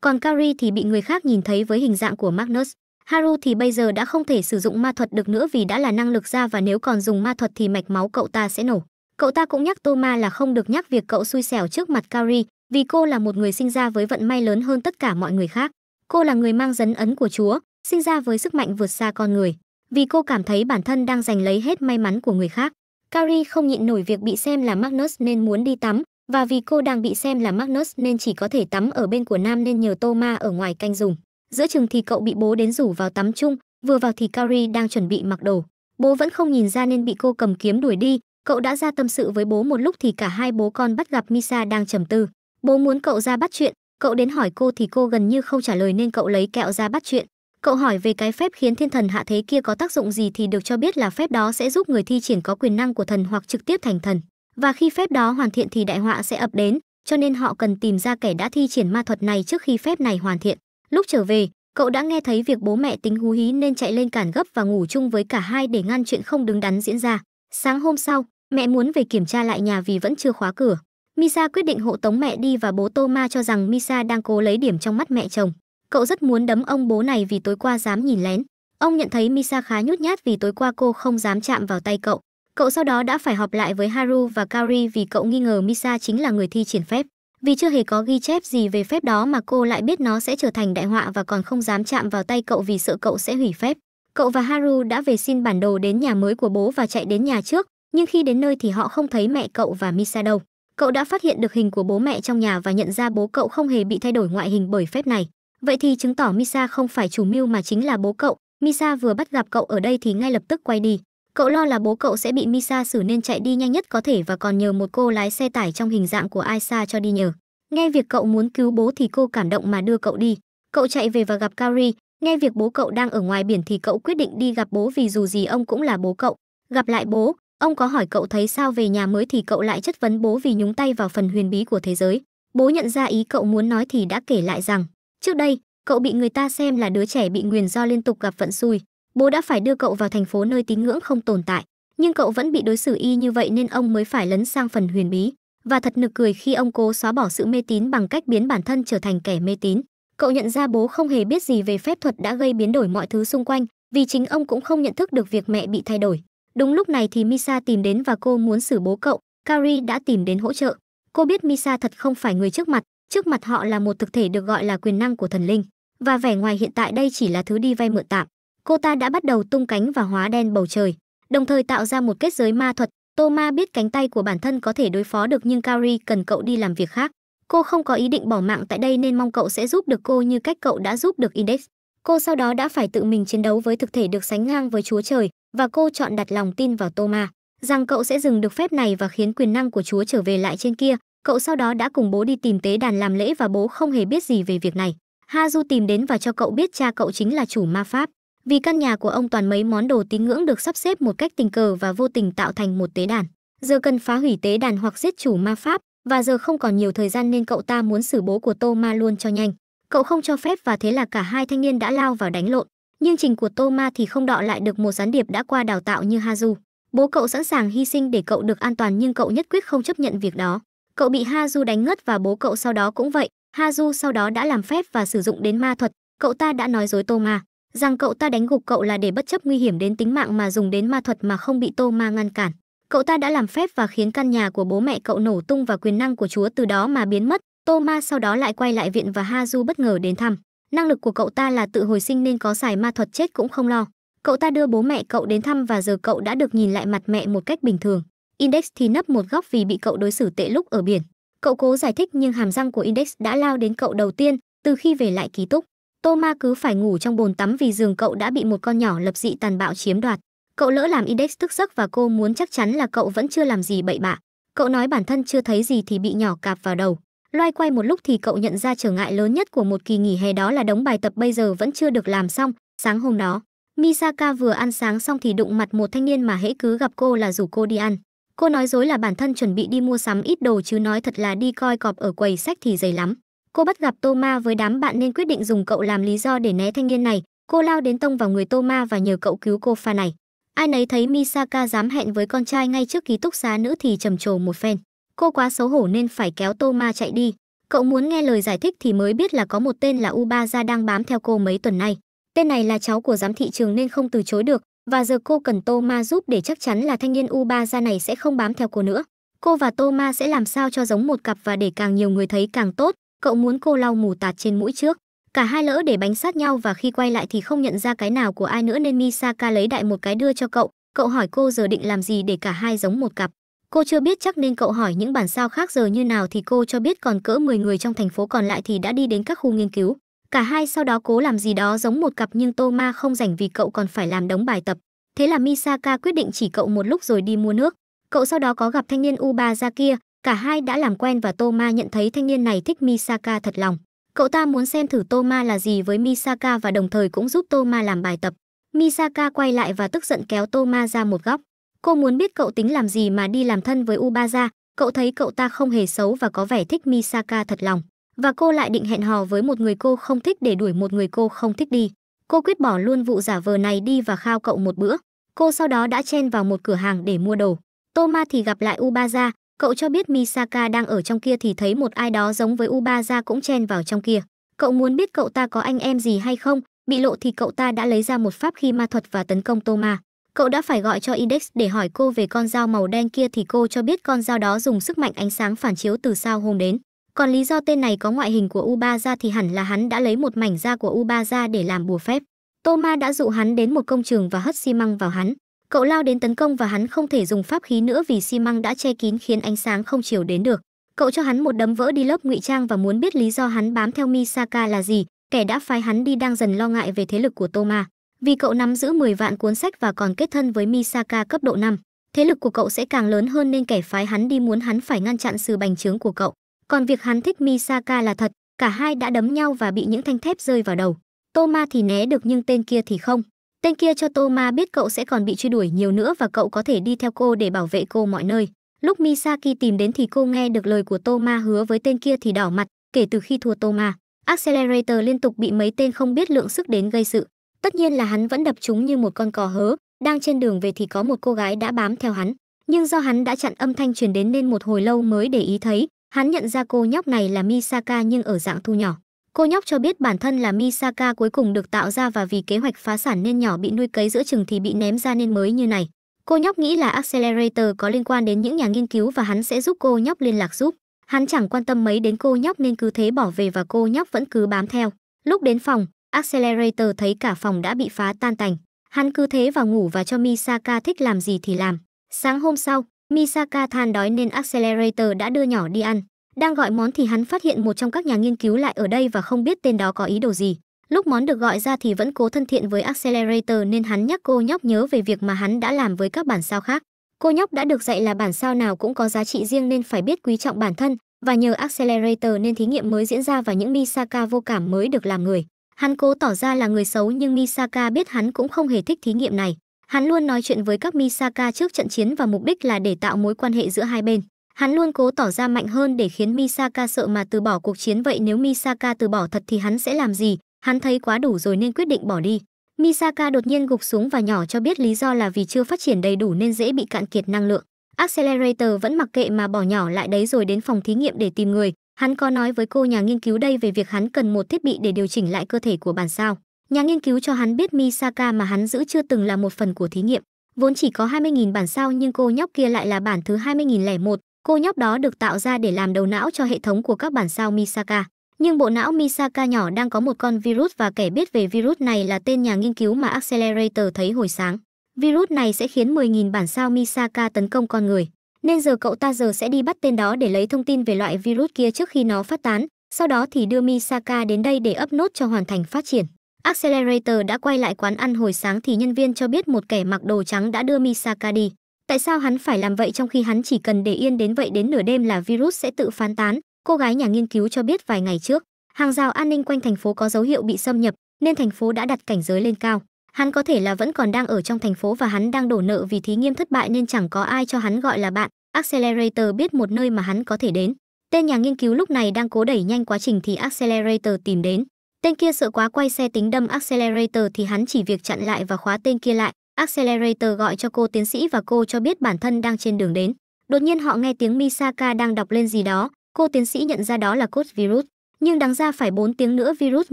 Còn Kaori thì bị người khác nhìn thấy với hình dạng của Magnus. Haru thì bây giờ đã không thể sử dụng ma thuật được nữa vì đã là năng lực ra và nếu còn dùng ma thuật thì mạch máu cậu ta sẽ nổ. Cậu ta cũng nhắc Toma là không được nhắc việc cậu xui xẻo trước mặt Kari, vì cô là một người sinh ra với vận may lớn hơn tất cả mọi người khác. Cô là người mang dấn ấn của Chúa, sinh ra với sức mạnh vượt xa con người, vì cô cảm thấy bản thân đang giành lấy hết may mắn của người khác. Kari không nhịn nổi việc bị xem là Magnus nên muốn đi tắm, và vì cô đang bị xem là Magnus nên chỉ có thể tắm ở bên của Nam nên nhờ Toma ở ngoài canh dùng. Giữa chừng thì cậu bị bố đến rủ vào tắm chung, vừa vào thì Kari đang chuẩn bị mặc đồ. Bố vẫn không nhìn ra nên bị cô cầm kiếm đuổi đi, Cậu đã ra tâm sự với bố một lúc thì cả hai bố con bắt gặp Misa đang trầm tư. Bố muốn cậu ra bắt chuyện, cậu đến hỏi cô thì cô gần như không trả lời nên cậu lấy kẹo ra bắt chuyện. Cậu hỏi về cái phép khiến thiên thần hạ thế kia có tác dụng gì thì được cho biết là phép đó sẽ giúp người thi triển có quyền năng của thần hoặc trực tiếp thành thần. Và khi phép đó hoàn thiện thì đại họa sẽ ập đến, cho nên họ cần tìm ra kẻ đã thi triển ma thuật này trước khi phép này hoàn thiện. Lúc trở về, cậu đã nghe thấy việc bố mẹ tính hú hí nên chạy lên cản gấp và ngủ chung với cả hai để ngăn chuyện không đứng đắn diễn ra. Sáng hôm sau, Mẹ muốn về kiểm tra lại nhà vì vẫn chưa khóa cửa. Misa quyết định hộ tống mẹ đi và bố Toma cho rằng Misa đang cố lấy điểm trong mắt mẹ chồng. Cậu rất muốn đấm ông bố này vì tối qua dám nhìn lén. Ông nhận thấy Misa khá nhút nhát vì tối qua cô không dám chạm vào tay cậu. Cậu sau đó đã phải họp lại với Haru và Kari vì cậu nghi ngờ Misa chính là người thi triển phép. Vì chưa hề có ghi chép gì về phép đó mà cô lại biết nó sẽ trở thành đại họa và còn không dám chạm vào tay cậu vì sợ cậu sẽ hủy phép. Cậu và Haru đã về xin bản đồ đến nhà mới của bố và chạy đến nhà trước, nhưng khi đến nơi thì họ không thấy mẹ cậu và Misa đâu. Cậu đã phát hiện được hình của bố mẹ trong nhà và nhận ra bố cậu không hề bị thay đổi ngoại hình bởi phép này. Vậy thì chứng tỏ Misa không phải chủ mưu mà chính là bố cậu. Misa vừa bắt gặp cậu ở đây thì ngay lập tức quay đi. Cậu lo là bố cậu sẽ bị Misa xử nên chạy đi nhanh nhất có thể và còn nhờ một cô lái xe tải trong hình dạng của Aisa cho đi nhờ. Nghe việc cậu muốn cứu bố thì cô cảm động mà đưa cậu đi. Cậu chạy về và gặp Kari, nghe việc bố cậu đang ở ngoài biển thì cậu quyết định đi gặp bố vì dù gì ông cũng là bố cậu. Gặp lại bố, Ông có hỏi cậu thấy sao về nhà mới thì cậu lại chất vấn bố vì nhúng tay vào phần huyền bí của thế giới. Bố nhận ra ý cậu muốn nói thì đã kể lại rằng, trước đây, cậu bị người ta xem là đứa trẻ bị nguyền do liên tục gặp vận xui. Bố đã phải đưa cậu vào thành phố nơi tín ngưỡng không tồn tại, nhưng cậu vẫn bị đối xử y như vậy nên ông mới phải lấn sang phần huyền bí. Và thật nực cười khi ông cố xóa bỏ sự mê tín bằng cách biến bản thân trở thành kẻ mê tín. Cậu nhận ra bố không hề biết gì về phép thuật đã gây biến đổi mọi thứ xung quanh, vì chính ông cũng không nhận thức được việc mẹ bị thay đổi. Đúng lúc này thì Misa tìm đến và cô muốn xử bố cậu, Kari đã tìm đến hỗ trợ. Cô biết Misa thật không phải người trước mặt, trước mặt họ là một thực thể được gọi là quyền năng của thần linh, và vẻ ngoài hiện tại đây chỉ là thứ đi vay mượn tạm. Cô ta đã bắt đầu tung cánh và hóa đen bầu trời, đồng thời tạo ra một kết giới ma thuật. Toma biết cánh tay của bản thân có thể đối phó được nhưng Kari cần cậu đi làm việc khác. Cô không có ý định bỏ mạng tại đây nên mong cậu sẽ giúp được cô như cách cậu đã giúp được Index. Cô sau đó đã phải tự mình chiến đấu với thực thể được sánh ngang với Chúa Trời, và cô chọn đặt lòng tin vào Toma, rằng cậu sẽ dừng được phép này và khiến quyền năng của Chúa trở về lại trên kia. Cậu sau đó đã cùng bố đi tìm tế đàn làm lễ và bố không hề biết gì về việc này. Hazu tìm đến và cho cậu biết cha cậu chính là chủ ma pháp. Vì căn nhà của ông toàn mấy món đồ tín ngưỡng được sắp xếp một cách tình cờ và vô tình tạo thành một tế đàn. Giờ cần phá hủy tế đàn hoặc giết chủ ma pháp, và giờ không còn nhiều thời gian nên cậu ta muốn xử bố của Tô Ma luôn cho nhanh. Cậu không cho phép và thế là cả hai thanh niên đã lao vào đánh lộn. Nhưng trình của Toma thì không đọ lại được một gián điệp đã qua đào tạo như Hazu. Bố cậu sẵn sàng hy sinh để cậu được an toàn nhưng cậu nhất quyết không chấp nhận việc đó. Cậu bị Hazu đánh ngất và bố cậu sau đó cũng vậy. Hazu sau đó đã làm phép và sử dụng đến ma thuật. Cậu ta đã nói dối Toma rằng cậu ta đánh gục cậu là để bất chấp nguy hiểm đến tính mạng mà dùng đến ma thuật mà không bị Toma ngăn cản. Cậu ta đã làm phép và khiến căn nhà của bố mẹ cậu nổ tung và quyền năng của Chúa từ đó mà biến mất. Toma sau đó lại quay lại viện và Hazu bất ngờ đến thăm. Năng lực của cậu ta là tự hồi sinh nên có xài ma thuật chết cũng không lo. Cậu ta đưa bố mẹ cậu đến thăm và giờ cậu đã được nhìn lại mặt mẹ một cách bình thường. Index thì nấp một góc vì bị cậu đối xử tệ lúc ở biển. Cậu cố giải thích nhưng hàm răng của Index đã lao đến cậu đầu tiên từ khi về lại ký túc. Tô Ma cứ phải ngủ trong bồn tắm vì giường cậu đã bị một con nhỏ lập dị tàn bạo chiếm đoạt. Cậu lỡ làm Index tức giấc và cô muốn chắc chắn là cậu vẫn chưa làm gì bậy bạ. Cậu nói bản thân chưa thấy gì thì bị nhỏ cạp vào đầu. Loay quay một lúc thì cậu nhận ra trở ngại lớn nhất của một kỳ nghỉ hè đó là đống bài tập bây giờ vẫn chưa được làm xong. Sáng hôm đó, Misaka vừa ăn sáng xong thì đụng mặt một thanh niên mà hễ cứ gặp cô là rủ cô đi ăn. Cô nói dối là bản thân chuẩn bị đi mua sắm ít đồ chứ nói thật là đi coi cọp ở quầy sách thì dày lắm. Cô bắt gặp Tô Ma với đám bạn nên quyết định dùng cậu làm lý do để né thanh niên này. Cô lao đến tông vào người Tô Ma và nhờ cậu cứu cô pha này. Ai nấy thấy Misaka dám hẹn với con trai ngay trước ký túc xá nữ thì trầm trồ một phen. Cô quá xấu hổ nên phải kéo Tô Ma chạy đi. Cậu muốn nghe lời giải thích thì mới biết là có một tên là Uba ra đang bám theo cô mấy tuần nay. Tên này là cháu của giám thị trường nên không từ chối được, và giờ cô cần Tô Ma giúp để chắc chắn là thanh niên Uba ra này sẽ không bám theo cô nữa. Cô và Tô Ma sẽ làm sao cho giống một cặp và để càng nhiều người thấy càng tốt, cậu muốn cô lau mù tạt trên mũi trước. Cả hai lỡ để bánh sát nhau và khi quay lại thì không nhận ra cái nào của ai nữa nên Misaka lấy đại một cái đưa cho cậu. Cậu hỏi cô giờ định làm gì để cả hai giống một cặp. Cô chưa biết chắc nên cậu hỏi những bản sao khác giờ như nào thì cô cho biết còn cỡ 10 người trong thành phố còn lại thì đã đi đến các khu nghiên cứu. Cả hai sau đó cố làm gì đó giống một cặp nhưng Tô Ma không rảnh vì cậu còn phải làm đống bài tập. Thế là Misaka quyết định chỉ cậu một lúc rồi đi mua nước. Cậu sau đó có gặp thanh niên Uba ra kia, cả hai đã làm quen và Tô Ma nhận thấy thanh niên này thích Misaka thật lòng. Cậu ta muốn xem thử Tô Ma là gì với Misaka và đồng thời cũng giúp Tô Ma làm bài tập. Misaka quay lại và tức giận kéo Tô Ma ra một góc. Cô muốn biết cậu tính làm gì mà đi làm thân với Ubaza, cậu thấy cậu ta không hề xấu và có vẻ thích Misaka thật lòng. Và cô lại định hẹn hò với một người cô không thích để đuổi một người cô không thích đi. Cô quyết bỏ luôn vụ giả vờ này đi và khao cậu một bữa. Cô sau đó đã chen vào một cửa hàng để mua đồ. Toma thì gặp lại Ubaza, cậu cho biết Misaka đang ở trong kia thì thấy một ai đó giống với Ubaza cũng chen vào trong kia. Cậu muốn biết cậu ta có anh em gì hay không, bị lộ thì cậu ta đã lấy ra một pháp khi ma thuật và tấn công Toma cậu đã phải gọi cho Index để hỏi cô về con dao màu đen kia thì cô cho biết con dao đó dùng sức mạnh ánh sáng phản chiếu từ sao hôm đến. Còn lý do tên này có ngoại hình của Uba ra thì hẳn là hắn đã lấy một mảnh da của Uba ra để làm bùa phép. Toma đã dụ hắn đến một công trường và hất xi măng vào hắn. Cậu lao đến tấn công và hắn không thể dùng pháp khí nữa vì xi măng đã che kín khiến ánh sáng không chiều đến được. Cậu cho hắn một đấm vỡ đi lớp ngụy trang và muốn biết lý do hắn bám theo Misaka là gì, kẻ đã phái hắn đi đang dần lo ngại về thế lực của Toma. Vì cậu nắm giữ 10 vạn cuốn sách và còn kết thân với Misaka cấp độ 5, thế lực của cậu sẽ càng lớn hơn nên kẻ phái hắn đi muốn hắn phải ngăn chặn sự bành trướng của cậu. Còn việc hắn thích Misaka là thật, cả hai đã đấm nhau và bị những thanh thép rơi vào đầu. Toma thì né được nhưng tên kia thì không. Tên kia cho Toma biết cậu sẽ còn bị truy đuổi nhiều nữa và cậu có thể đi theo cô để bảo vệ cô mọi nơi. Lúc Misaki tìm đến thì cô nghe được lời của Toma hứa với tên kia thì đỏ mặt, kể từ khi thua Toma. Accelerator liên tục bị mấy tên không biết lượng sức đến gây sự. Tất nhiên là hắn vẫn đập chúng như một con cò hớ, đang trên đường về thì có một cô gái đã bám theo hắn, nhưng do hắn đã chặn âm thanh truyền đến nên một hồi lâu mới để ý thấy, hắn nhận ra cô nhóc này là Misaka nhưng ở dạng thu nhỏ. Cô nhóc cho biết bản thân là Misaka cuối cùng được tạo ra và vì kế hoạch phá sản nên nhỏ bị nuôi cấy giữa chừng thì bị ném ra nên mới như này. Cô nhóc nghĩ là Accelerator có liên quan đến những nhà nghiên cứu và hắn sẽ giúp cô nhóc liên lạc giúp. Hắn chẳng quan tâm mấy đến cô nhóc nên cứ thế bỏ về và cô nhóc vẫn cứ bám theo. Lúc đến phòng, Accelerator thấy cả phòng đã bị phá tan tành. Hắn cứ thế vào ngủ và cho Misaka thích làm gì thì làm. Sáng hôm sau, Misaka than đói nên Accelerator đã đưa nhỏ đi ăn. Đang gọi món thì hắn phát hiện một trong các nhà nghiên cứu lại ở đây và không biết tên đó có ý đồ gì. Lúc món được gọi ra thì vẫn cố thân thiện với Accelerator nên hắn nhắc cô nhóc nhớ về việc mà hắn đã làm với các bản sao khác. Cô nhóc đã được dạy là bản sao nào cũng có giá trị riêng nên phải biết quý trọng bản thân và nhờ Accelerator nên thí nghiệm mới diễn ra và những Misaka vô cảm mới được làm người. Hắn cố tỏ ra là người xấu nhưng Misaka biết hắn cũng không hề thích thí nghiệm này. Hắn luôn nói chuyện với các Misaka trước trận chiến và mục đích là để tạo mối quan hệ giữa hai bên. Hắn luôn cố tỏ ra mạnh hơn để khiến Misaka sợ mà từ bỏ cuộc chiến vậy nếu Misaka từ bỏ thật thì hắn sẽ làm gì? Hắn thấy quá đủ rồi nên quyết định bỏ đi. Misaka đột nhiên gục xuống và nhỏ cho biết lý do là vì chưa phát triển đầy đủ nên dễ bị cạn kiệt năng lượng. Accelerator vẫn mặc kệ mà bỏ nhỏ lại đấy rồi đến phòng thí nghiệm để tìm người, Hắn có nói với cô nhà nghiên cứu đây về việc hắn cần một thiết bị để điều chỉnh lại cơ thể của bản sao. Nhà nghiên cứu cho hắn biết Misaka mà hắn giữ chưa từng là một phần của thí nghiệm. Vốn chỉ có 20.000 bản sao nhưng cô nhóc kia lại là bản thứ 20.001. Cô nhóc đó được tạo ra để làm đầu não cho hệ thống của các bản sao Misaka. Nhưng bộ não Misaka nhỏ đang có một con virus và kẻ biết về virus này là tên nhà nghiên cứu mà Accelerator thấy hồi sáng. Virus này sẽ khiến 10.000 bản sao Misaka tấn công con người nên giờ cậu ta giờ sẽ đi bắt tên đó để lấy thông tin về loại virus kia trước khi nó phát tán sau đó thì đưa misaka đến đây để ấp nốt cho hoàn thành phát triển accelerator đã quay lại quán ăn hồi sáng thì nhân viên cho biết một kẻ mặc đồ trắng đã đưa misaka đi tại sao hắn phải làm vậy trong khi hắn chỉ cần để yên đến vậy đến nửa đêm là virus sẽ tự phán tán cô gái nhà nghiên cứu cho biết vài ngày trước hàng rào an ninh quanh thành phố có dấu hiệu bị xâm nhập nên thành phố đã đặt cảnh giới lên cao Hắn có thể là vẫn còn đang ở trong thành phố và hắn đang đổ nợ vì thí nghiệm thất bại nên chẳng có ai cho hắn gọi là bạn. Accelerator biết một nơi mà hắn có thể đến. Tên nhà nghiên cứu lúc này đang cố đẩy nhanh quá trình thì Accelerator tìm đến. Tên kia sợ quá quay xe tính đâm Accelerator thì hắn chỉ việc chặn lại và khóa tên kia lại. Accelerator gọi cho cô tiến sĩ và cô cho biết bản thân đang trên đường đến. Đột nhiên họ nghe tiếng Misaka đang đọc lên gì đó, cô tiến sĩ nhận ra đó là cốt virus. Nhưng đáng ra phải 4 tiếng nữa virus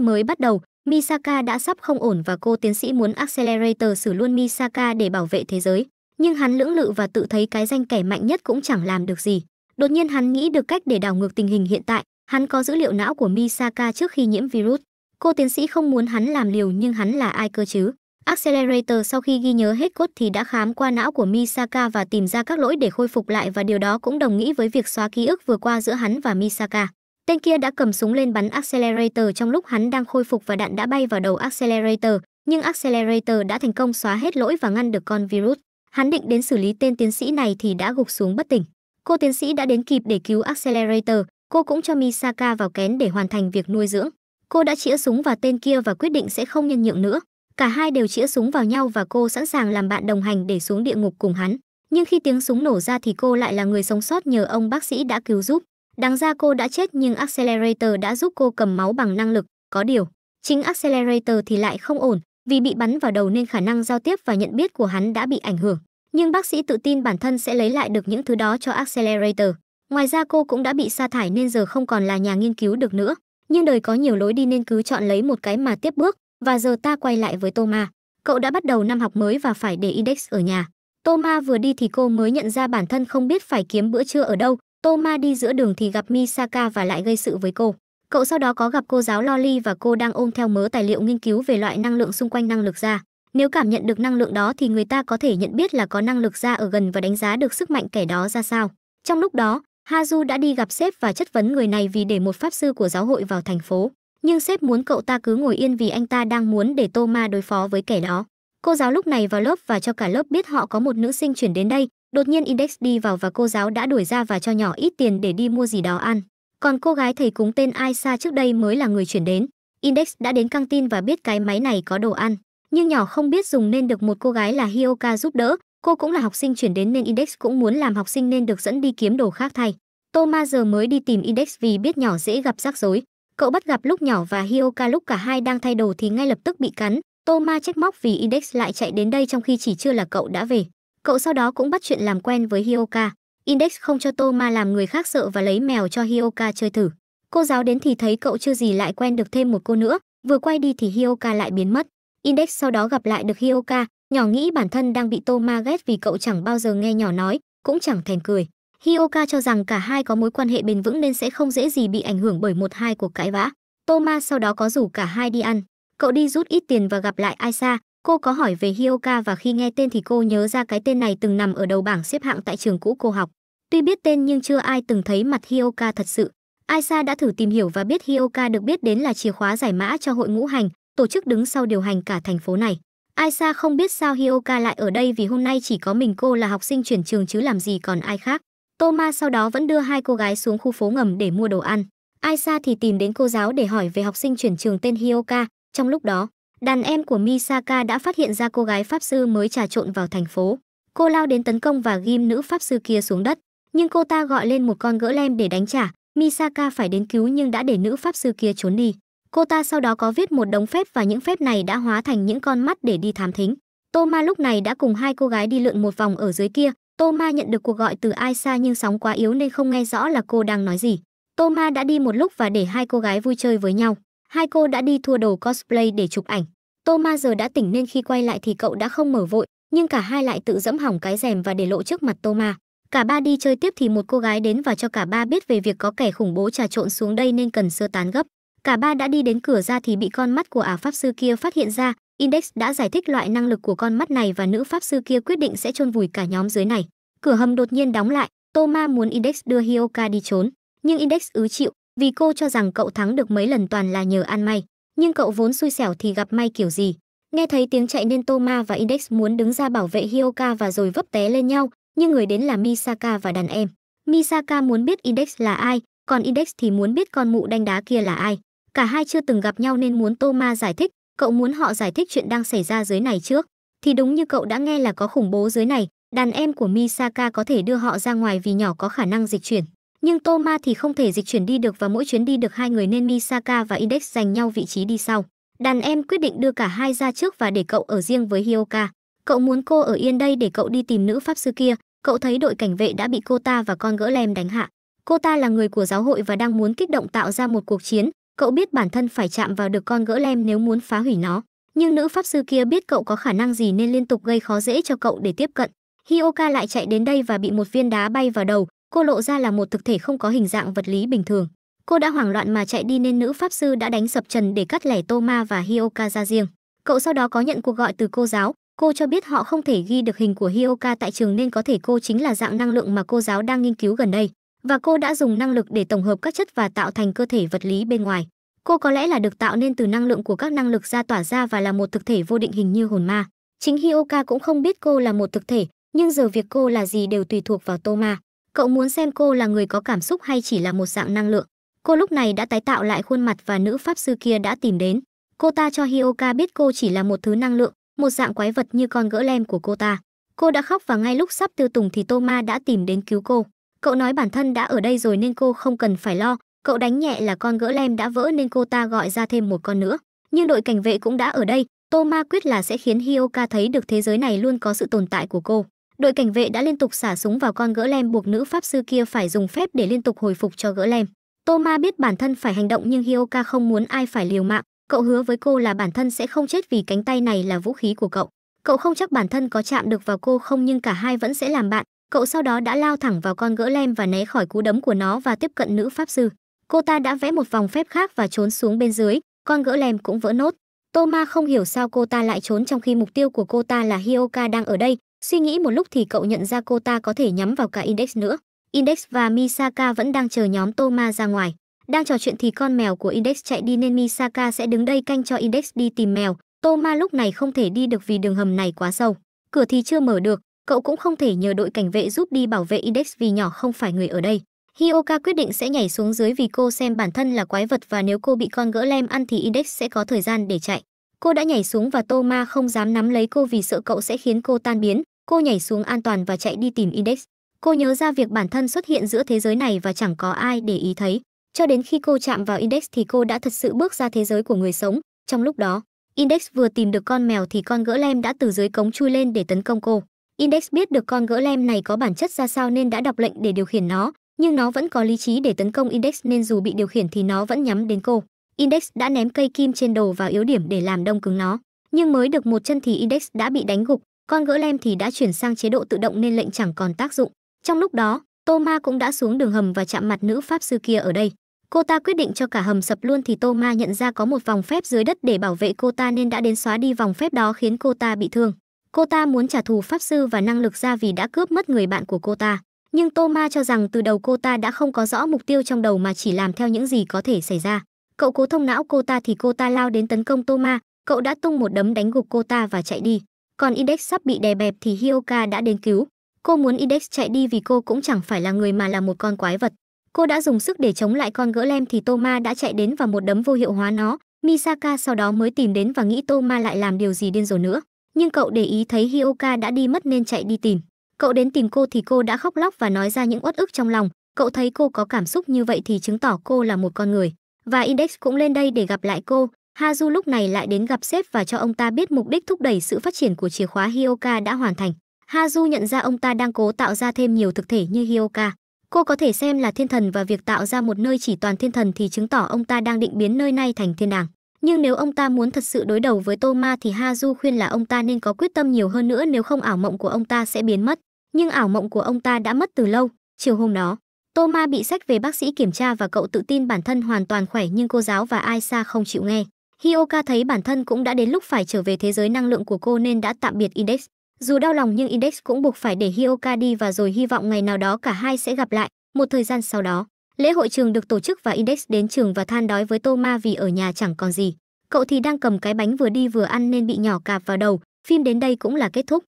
mới bắt đầu, Misaka đã sắp không ổn và cô tiến sĩ muốn Accelerator xử luôn Misaka để bảo vệ thế giới, nhưng hắn lưỡng lự và tự thấy cái danh kẻ mạnh nhất cũng chẳng làm được gì. Đột nhiên hắn nghĩ được cách để đảo ngược tình hình hiện tại, hắn có dữ liệu não của Misaka trước khi nhiễm virus. Cô tiến sĩ không muốn hắn làm liều nhưng hắn là ai cơ chứ? Accelerator sau khi ghi nhớ hết cốt thì đã khám qua não của Misaka và tìm ra các lỗi để khôi phục lại và điều đó cũng đồng nghĩa với việc xóa ký ức vừa qua giữa hắn và Misaka. Tên kia đã cầm súng lên bắn Accelerator trong lúc hắn đang khôi phục và đạn đã bay vào đầu Accelerator, nhưng Accelerator đã thành công xóa hết lỗi và ngăn được con virus. Hắn định đến xử lý tên tiến sĩ này thì đã gục xuống bất tỉnh. Cô tiến sĩ đã đến kịp để cứu Accelerator, cô cũng cho Misaka vào kén để hoàn thành việc nuôi dưỡng. Cô đã chĩa súng vào tên kia và quyết định sẽ không nhân nhượng nữa. Cả hai đều chĩa súng vào nhau và cô sẵn sàng làm bạn đồng hành để xuống địa ngục cùng hắn. Nhưng khi tiếng súng nổ ra thì cô lại là người sống sót nhờ ông bác sĩ đã cứu giúp. Đáng ra cô đã chết nhưng Accelerator đã giúp cô cầm máu bằng năng lực, có điều. Chính Accelerator thì lại không ổn, vì bị bắn vào đầu nên khả năng giao tiếp và nhận biết của hắn đã bị ảnh hưởng. Nhưng bác sĩ tự tin bản thân sẽ lấy lại được những thứ đó cho Accelerator. Ngoài ra cô cũng đã bị sa thải nên giờ không còn là nhà nghiên cứu được nữa. Nhưng đời có nhiều lối đi nên cứ chọn lấy một cái mà tiếp bước. Và giờ ta quay lại với Toma. Cậu đã bắt đầu năm học mới và phải để Index ở nhà. Toma vừa đi thì cô mới nhận ra bản thân không biết phải kiếm bữa trưa ở đâu Toma đi giữa đường thì gặp Misaka và lại gây sự với cô. Cậu sau đó có gặp cô giáo Loli và cô đang ôm theo mớ tài liệu nghiên cứu về loại năng lượng xung quanh năng lực ra. Nếu cảm nhận được năng lượng đó thì người ta có thể nhận biết là có năng lực ra ở gần và đánh giá được sức mạnh kẻ đó ra sao. Trong lúc đó, Haju đã đi gặp sếp và chất vấn người này vì để một pháp sư của giáo hội vào thành phố. Nhưng sếp muốn cậu ta cứ ngồi yên vì anh ta đang muốn để Toma đối phó với kẻ đó. Cô giáo lúc này vào lớp và cho cả lớp biết họ có một nữ sinh chuyển đến đây, Đột nhiên Index đi vào và cô giáo đã đuổi ra và cho nhỏ ít tiền để đi mua gì đó ăn. Còn cô gái thầy cúng tên Aisha trước đây mới là người chuyển đến. Index đã đến căng tin và biết cái máy này có đồ ăn. Nhưng nhỏ không biết dùng nên được một cô gái là Hioka giúp đỡ. Cô cũng là học sinh chuyển đến nên Index cũng muốn làm học sinh nên được dẫn đi kiếm đồ khác thay. Toma giờ mới đi tìm Index vì biết nhỏ dễ gặp rắc rối. Cậu bắt gặp lúc nhỏ và Hioka lúc cả hai đang thay đồ thì ngay lập tức bị cắn. Toma trách móc vì Index lại chạy đến đây trong khi chỉ chưa là cậu đã về. Cậu sau đó cũng bắt chuyện làm quen với Hioka. Index không cho Ma làm người khác sợ và lấy mèo cho Hioka chơi thử. Cô giáo đến thì thấy cậu chưa gì lại quen được thêm một cô nữa, vừa quay đi thì Hioka lại biến mất. Index sau đó gặp lại được Hioka, nhỏ nghĩ bản thân đang bị Ma ghét vì cậu chẳng bao giờ nghe nhỏ nói, cũng chẳng thèm cười. Hioka cho rằng cả hai có mối quan hệ bền vững nên sẽ không dễ gì bị ảnh hưởng bởi một hai cuộc cãi vã. Toma sau đó có rủ cả hai đi ăn. Cậu đi rút ít tiền và gặp lại Aisa, Cô có hỏi về Hioka và khi nghe tên thì cô nhớ ra cái tên này từng nằm ở đầu bảng xếp hạng tại trường cũ cô học. Tuy biết tên nhưng chưa ai từng thấy mặt Hioka thật sự. Aisa đã thử tìm hiểu và biết Hioka được biết đến là chìa khóa giải mã cho hội ngũ hành, tổ chức đứng sau điều hành cả thành phố này. Aisa không biết sao Hioka lại ở đây vì hôm nay chỉ có mình cô là học sinh chuyển trường chứ làm gì còn ai khác. Toma sau đó vẫn đưa hai cô gái xuống khu phố ngầm để mua đồ ăn. Aisa thì tìm đến cô giáo để hỏi về học sinh chuyển trường tên Hioka. Trong lúc đó, Đàn em của Misaka đã phát hiện ra cô gái pháp sư mới trà trộn vào thành phố. Cô lao đến tấn công và ghim nữ pháp sư kia xuống đất, nhưng cô ta gọi lên một con gỡ lem để đánh trả. Misaka phải đến cứu nhưng đã để nữ pháp sư kia trốn đi. Cô ta sau đó có viết một đống phép và những phép này đã hóa thành những con mắt để đi thám thính. Toma lúc này đã cùng hai cô gái đi lượn một vòng ở dưới kia. Toma nhận được cuộc gọi từ Aisa nhưng sóng quá yếu nên không nghe rõ là cô đang nói gì. Toma đã đi một lúc và để hai cô gái vui chơi với nhau hai cô đã đi thua đồ cosplay để chụp ảnh. Toma giờ đã tỉnh nên khi quay lại thì cậu đã không mở vội, nhưng cả hai lại tự dẫm hỏng cái rèm và để lộ trước mặt Toma. Cả ba đi chơi tiếp thì một cô gái đến và cho cả ba biết về việc có kẻ khủng bố trà trộn xuống đây nên cần sơ tán gấp. Cả ba đã đi đến cửa ra thì bị con mắt của ả pháp sư kia phát hiện ra, Index đã giải thích loại năng lực của con mắt này và nữ pháp sư kia quyết định sẽ chôn vùi cả nhóm dưới này. Cửa hầm đột nhiên đóng lại, Toma muốn Index đưa Hioka đi trốn, nhưng Index ứ chịu, vì cô cho rằng cậu thắng được mấy lần toàn là nhờ ăn may nhưng cậu vốn xui xẻo thì gặp may kiểu gì nghe thấy tiếng chạy nên toma và index muốn đứng ra bảo vệ hioka và rồi vấp té lên nhau nhưng người đến là misaka và đàn em misaka muốn biết index là ai còn index thì muốn biết con mụ đánh đá kia là ai cả hai chưa từng gặp nhau nên muốn toma giải thích cậu muốn họ giải thích chuyện đang xảy ra dưới này trước thì đúng như cậu đã nghe là có khủng bố dưới này đàn em của misaka có thể đưa họ ra ngoài vì nhỏ có khả năng dịch chuyển nhưng Toma thì không thể dịch chuyển đi được và mỗi chuyến đi được hai người nên Misaka và Index giành nhau vị trí đi sau. Đàn em quyết định đưa cả hai ra trước và để cậu ở riêng với Hioka. Cậu muốn cô ở yên đây để cậu đi tìm nữ pháp sư kia. Cậu thấy đội cảnh vệ đã bị cô ta và con gỡ lem đánh hạ. Cô ta là người của giáo hội và đang muốn kích động tạo ra một cuộc chiến. Cậu biết bản thân phải chạm vào được con gỡ lem nếu muốn phá hủy nó. Nhưng nữ pháp sư kia biết cậu có khả năng gì nên liên tục gây khó dễ cho cậu để tiếp cận. Hioka lại chạy đến đây và bị một viên đá bay vào đầu, cô lộ ra là một thực thể không có hình dạng vật lý bình thường cô đã hoảng loạn mà chạy đi nên nữ pháp sư đã đánh sập trần để cắt lẻ toma và hioka ra riêng cậu sau đó có nhận cuộc gọi từ cô giáo cô cho biết họ không thể ghi được hình của hioka tại trường nên có thể cô chính là dạng năng lượng mà cô giáo đang nghiên cứu gần đây và cô đã dùng năng lực để tổng hợp các chất và tạo thành cơ thể vật lý bên ngoài cô có lẽ là được tạo nên từ năng lượng của các năng lực ra tỏa ra và là một thực thể vô định hình như hồn ma chính hioka cũng không biết cô là một thực thể nhưng giờ việc cô là gì đều tùy thuộc vào toma Cậu muốn xem cô là người có cảm xúc hay chỉ là một dạng năng lượng. Cô lúc này đã tái tạo lại khuôn mặt và nữ pháp sư kia đã tìm đến. Cô ta cho Hioka biết cô chỉ là một thứ năng lượng, một dạng quái vật như con gỡ lem của cô ta. Cô đã khóc và ngay lúc sắp tiêu tùng thì Toma đã tìm đến cứu cô. Cậu nói bản thân đã ở đây rồi nên cô không cần phải lo. Cậu đánh nhẹ là con gỡ lem đã vỡ nên cô ta gọi ra thêm một con nữa. Nhưng đội cảnh vệ cũng đã ở đây, Toma quyết là sẽ khiến Hioka thấy được thế giới này luôn có sự tồn tại của cô đội cảnh vệ đã liên tục xả súng vào con gỡ lem buộc nữ pháp sư kia phải dùng phép để liên tục hồi phục cho gỡ lem toma biết bản thân phải hành động nhưng hioka không muốn ai phải liều mạng cậu hứa với cô là bản thân sẽ không chết vì cánh tay này là vũ khí của cậu cậu không chắc bản thân có chạm được vào cô không nhưng cả hai vẫn sẽ làm bạn cậu sau đó đã lao thẳng vào con gỡ lem và né khỏi cú đấm của nó và tiếp cận nữ pháp sư cô ta đã vẽ một vòng phép khác và trốn xuống bên dưới con gỡ lem cũng vỡ nốt toma không hiểu sao cô ta lại trốn trong khi mục tiêu của cô ta là hioka đang ở đây Suy nghĩ một lúc thì cậu nhận ra cô ta có thể nhắm vào cả Index nữa. Index và Misaka vẫn đang chờ nhóm Toma ra ngoài. Đang trò chuyện thì con mèo của Index chạy đi nên Misaka sẽ đứng đây canh cho Index đi tìm mèo. Toma lúc này không thể đi được vì đường hầm này quá sâu. Cửa thì chưa mở được, cậu cũng không thể nhờ đội cảnh vệ giúp đi bảo vệ Index vì nhỏ không phải người ở đây. Hioka quyết định sẽ nhảy xuống dưới vì cô xem bản thân là quái vật và nếu cô bị con gỡ lem ăn thì Index sẽ có thời gian để chạy. Cô đã nhảy xuống và Toma không dám nắm lấy cô vì sợ cậu sẽ khiến cô tan biến cô nhảy xuống an toàn và chạy đi tìm Index. Cô nhớ ra việc bản thân xuất hiện giữa thế giới này và chẳng có ai để ý thấy. Cho đến khi cô chạm vào Index thì cô đã thật sự bước ra thế giới của người sống. Trong lúc đó, Index vừa tìm được con mèo thì con gỡ lem đã từ dưới cống chui lên để tấn công cô. Index biết được con gỡ lem này có bản chất ra sao nên đã đọc lệnh để điều khiển nó, nhưng nó vẫn có lý trí để tấn công Index nên dù bị điều khiển thì nó vẫn nhắm đến cô. Index đã ném cây kim trên đồ vào yếu điểm để làm đông cứng nó, nhưng mới được một chân thì Index đã bị đánh gục, con gỡ lem thì đã chuyển sang chế độ tự động nên lệnh chẳng còn tác dụng. Trong lúc đó, Tô Ma cũng đã xuống đường hầm và chạm mặt nữ pháp sư kia ở đây. Cô ta quyết định cho cả hầm sập luôn thì Tô Ma nhận ra có một vòng phép dưới đất để bảo vệ cô ta nên đã đến xóa đi vòng phép đó khiến cô ta bị thương. Cô ta muốn trả thù pháp sư và năng lực ra vì đã cướp mất người bạn của cô ta. Nhưng Tô Ma cho rằng từ đầu cô ta đã không có rõ mục tiêu trong đầu mà chỉ làm theo những gì có thể xảy ra. Cậu cố thông não cô ta thì cô ta lao đến tấn công Tô Ma, cậu đã tung một đấm đánh gục cô ta và chạy đi. Còn Index sắp bị đè bẹp thì Hioka đã đến cứu. Cô muốn Index chạy đi vì cô cũng chẳng phải là người mà là một con quái vật. Cô đã dùng sức để chống lại con gỡ lem thì Toma đã chạy đến và một đấm vô hiệu hóa nó. Misaka sau đó mới tìm đến và nghĩ Toma lại làm điều gì điên rồ nữa. Nhưng cậu để ý thấy Hioka đã đi mất nên chạy đi tìm. Cậu đến tìm cô thì cô đã khóc lóc và nói ra những uất ức trong lòng. Cậu thấy cô có cảm xúc như vậy thì chứng tỏ cô là một con người. Và Index cũng lên đây để gặp lại cô, Hazu lúc này lại đến gặp sếp và cho ông ta biết mục đích thúc đẩy sự phát triển của chìa khóa Hioka đã hoàn thành. Hazu nhận ra ông ta đang cố tạo ra thêm nhiều thực thể như Hioka. Cô có thể xem là thiên thần và việc tạo ra một nơi chỉ toàn thiên thần thì chứng tỏ ông ta đang định biến nơi này thành thiên đàng. Nhưng nếu ông ta muốn thật sự đối đầu với Toma thì Hazu khuyên là ông ta nên có quyết tâm nhiều hơn nữa nếu không ảo mộng của ông ta sẽ biến mất. Nhưng ảo mộng của ông ta đã mất từ lâu. Chiều hôm đó, Toma bị sách về bác sĩ kiểm tra và cậu tự tin bản thân hoàn toàn khỏe nhưng cô giáo và Aisa không chịu nghe. Hioka thấy bản thân cũng đã đến lúc phải trở về thế giới năng lượng của cô nên đã tạm biệt Index. Dù đau lòng nhưng Index cũng buộc phải để Hioka đi và rồi hy vọng ngày nào đó cả hai sẽ gặp lại. Một thời gian sau đó, lễ hội trường được tổ chức và Index đến trường và than đói với Toma vì ở nhà chẳng còn gì. Cậu thì đang cầm cái bánh vừa đi vừa ăn nên bị nhỏ cạp vào đầu. Phim đến đây cũng là kết thúc.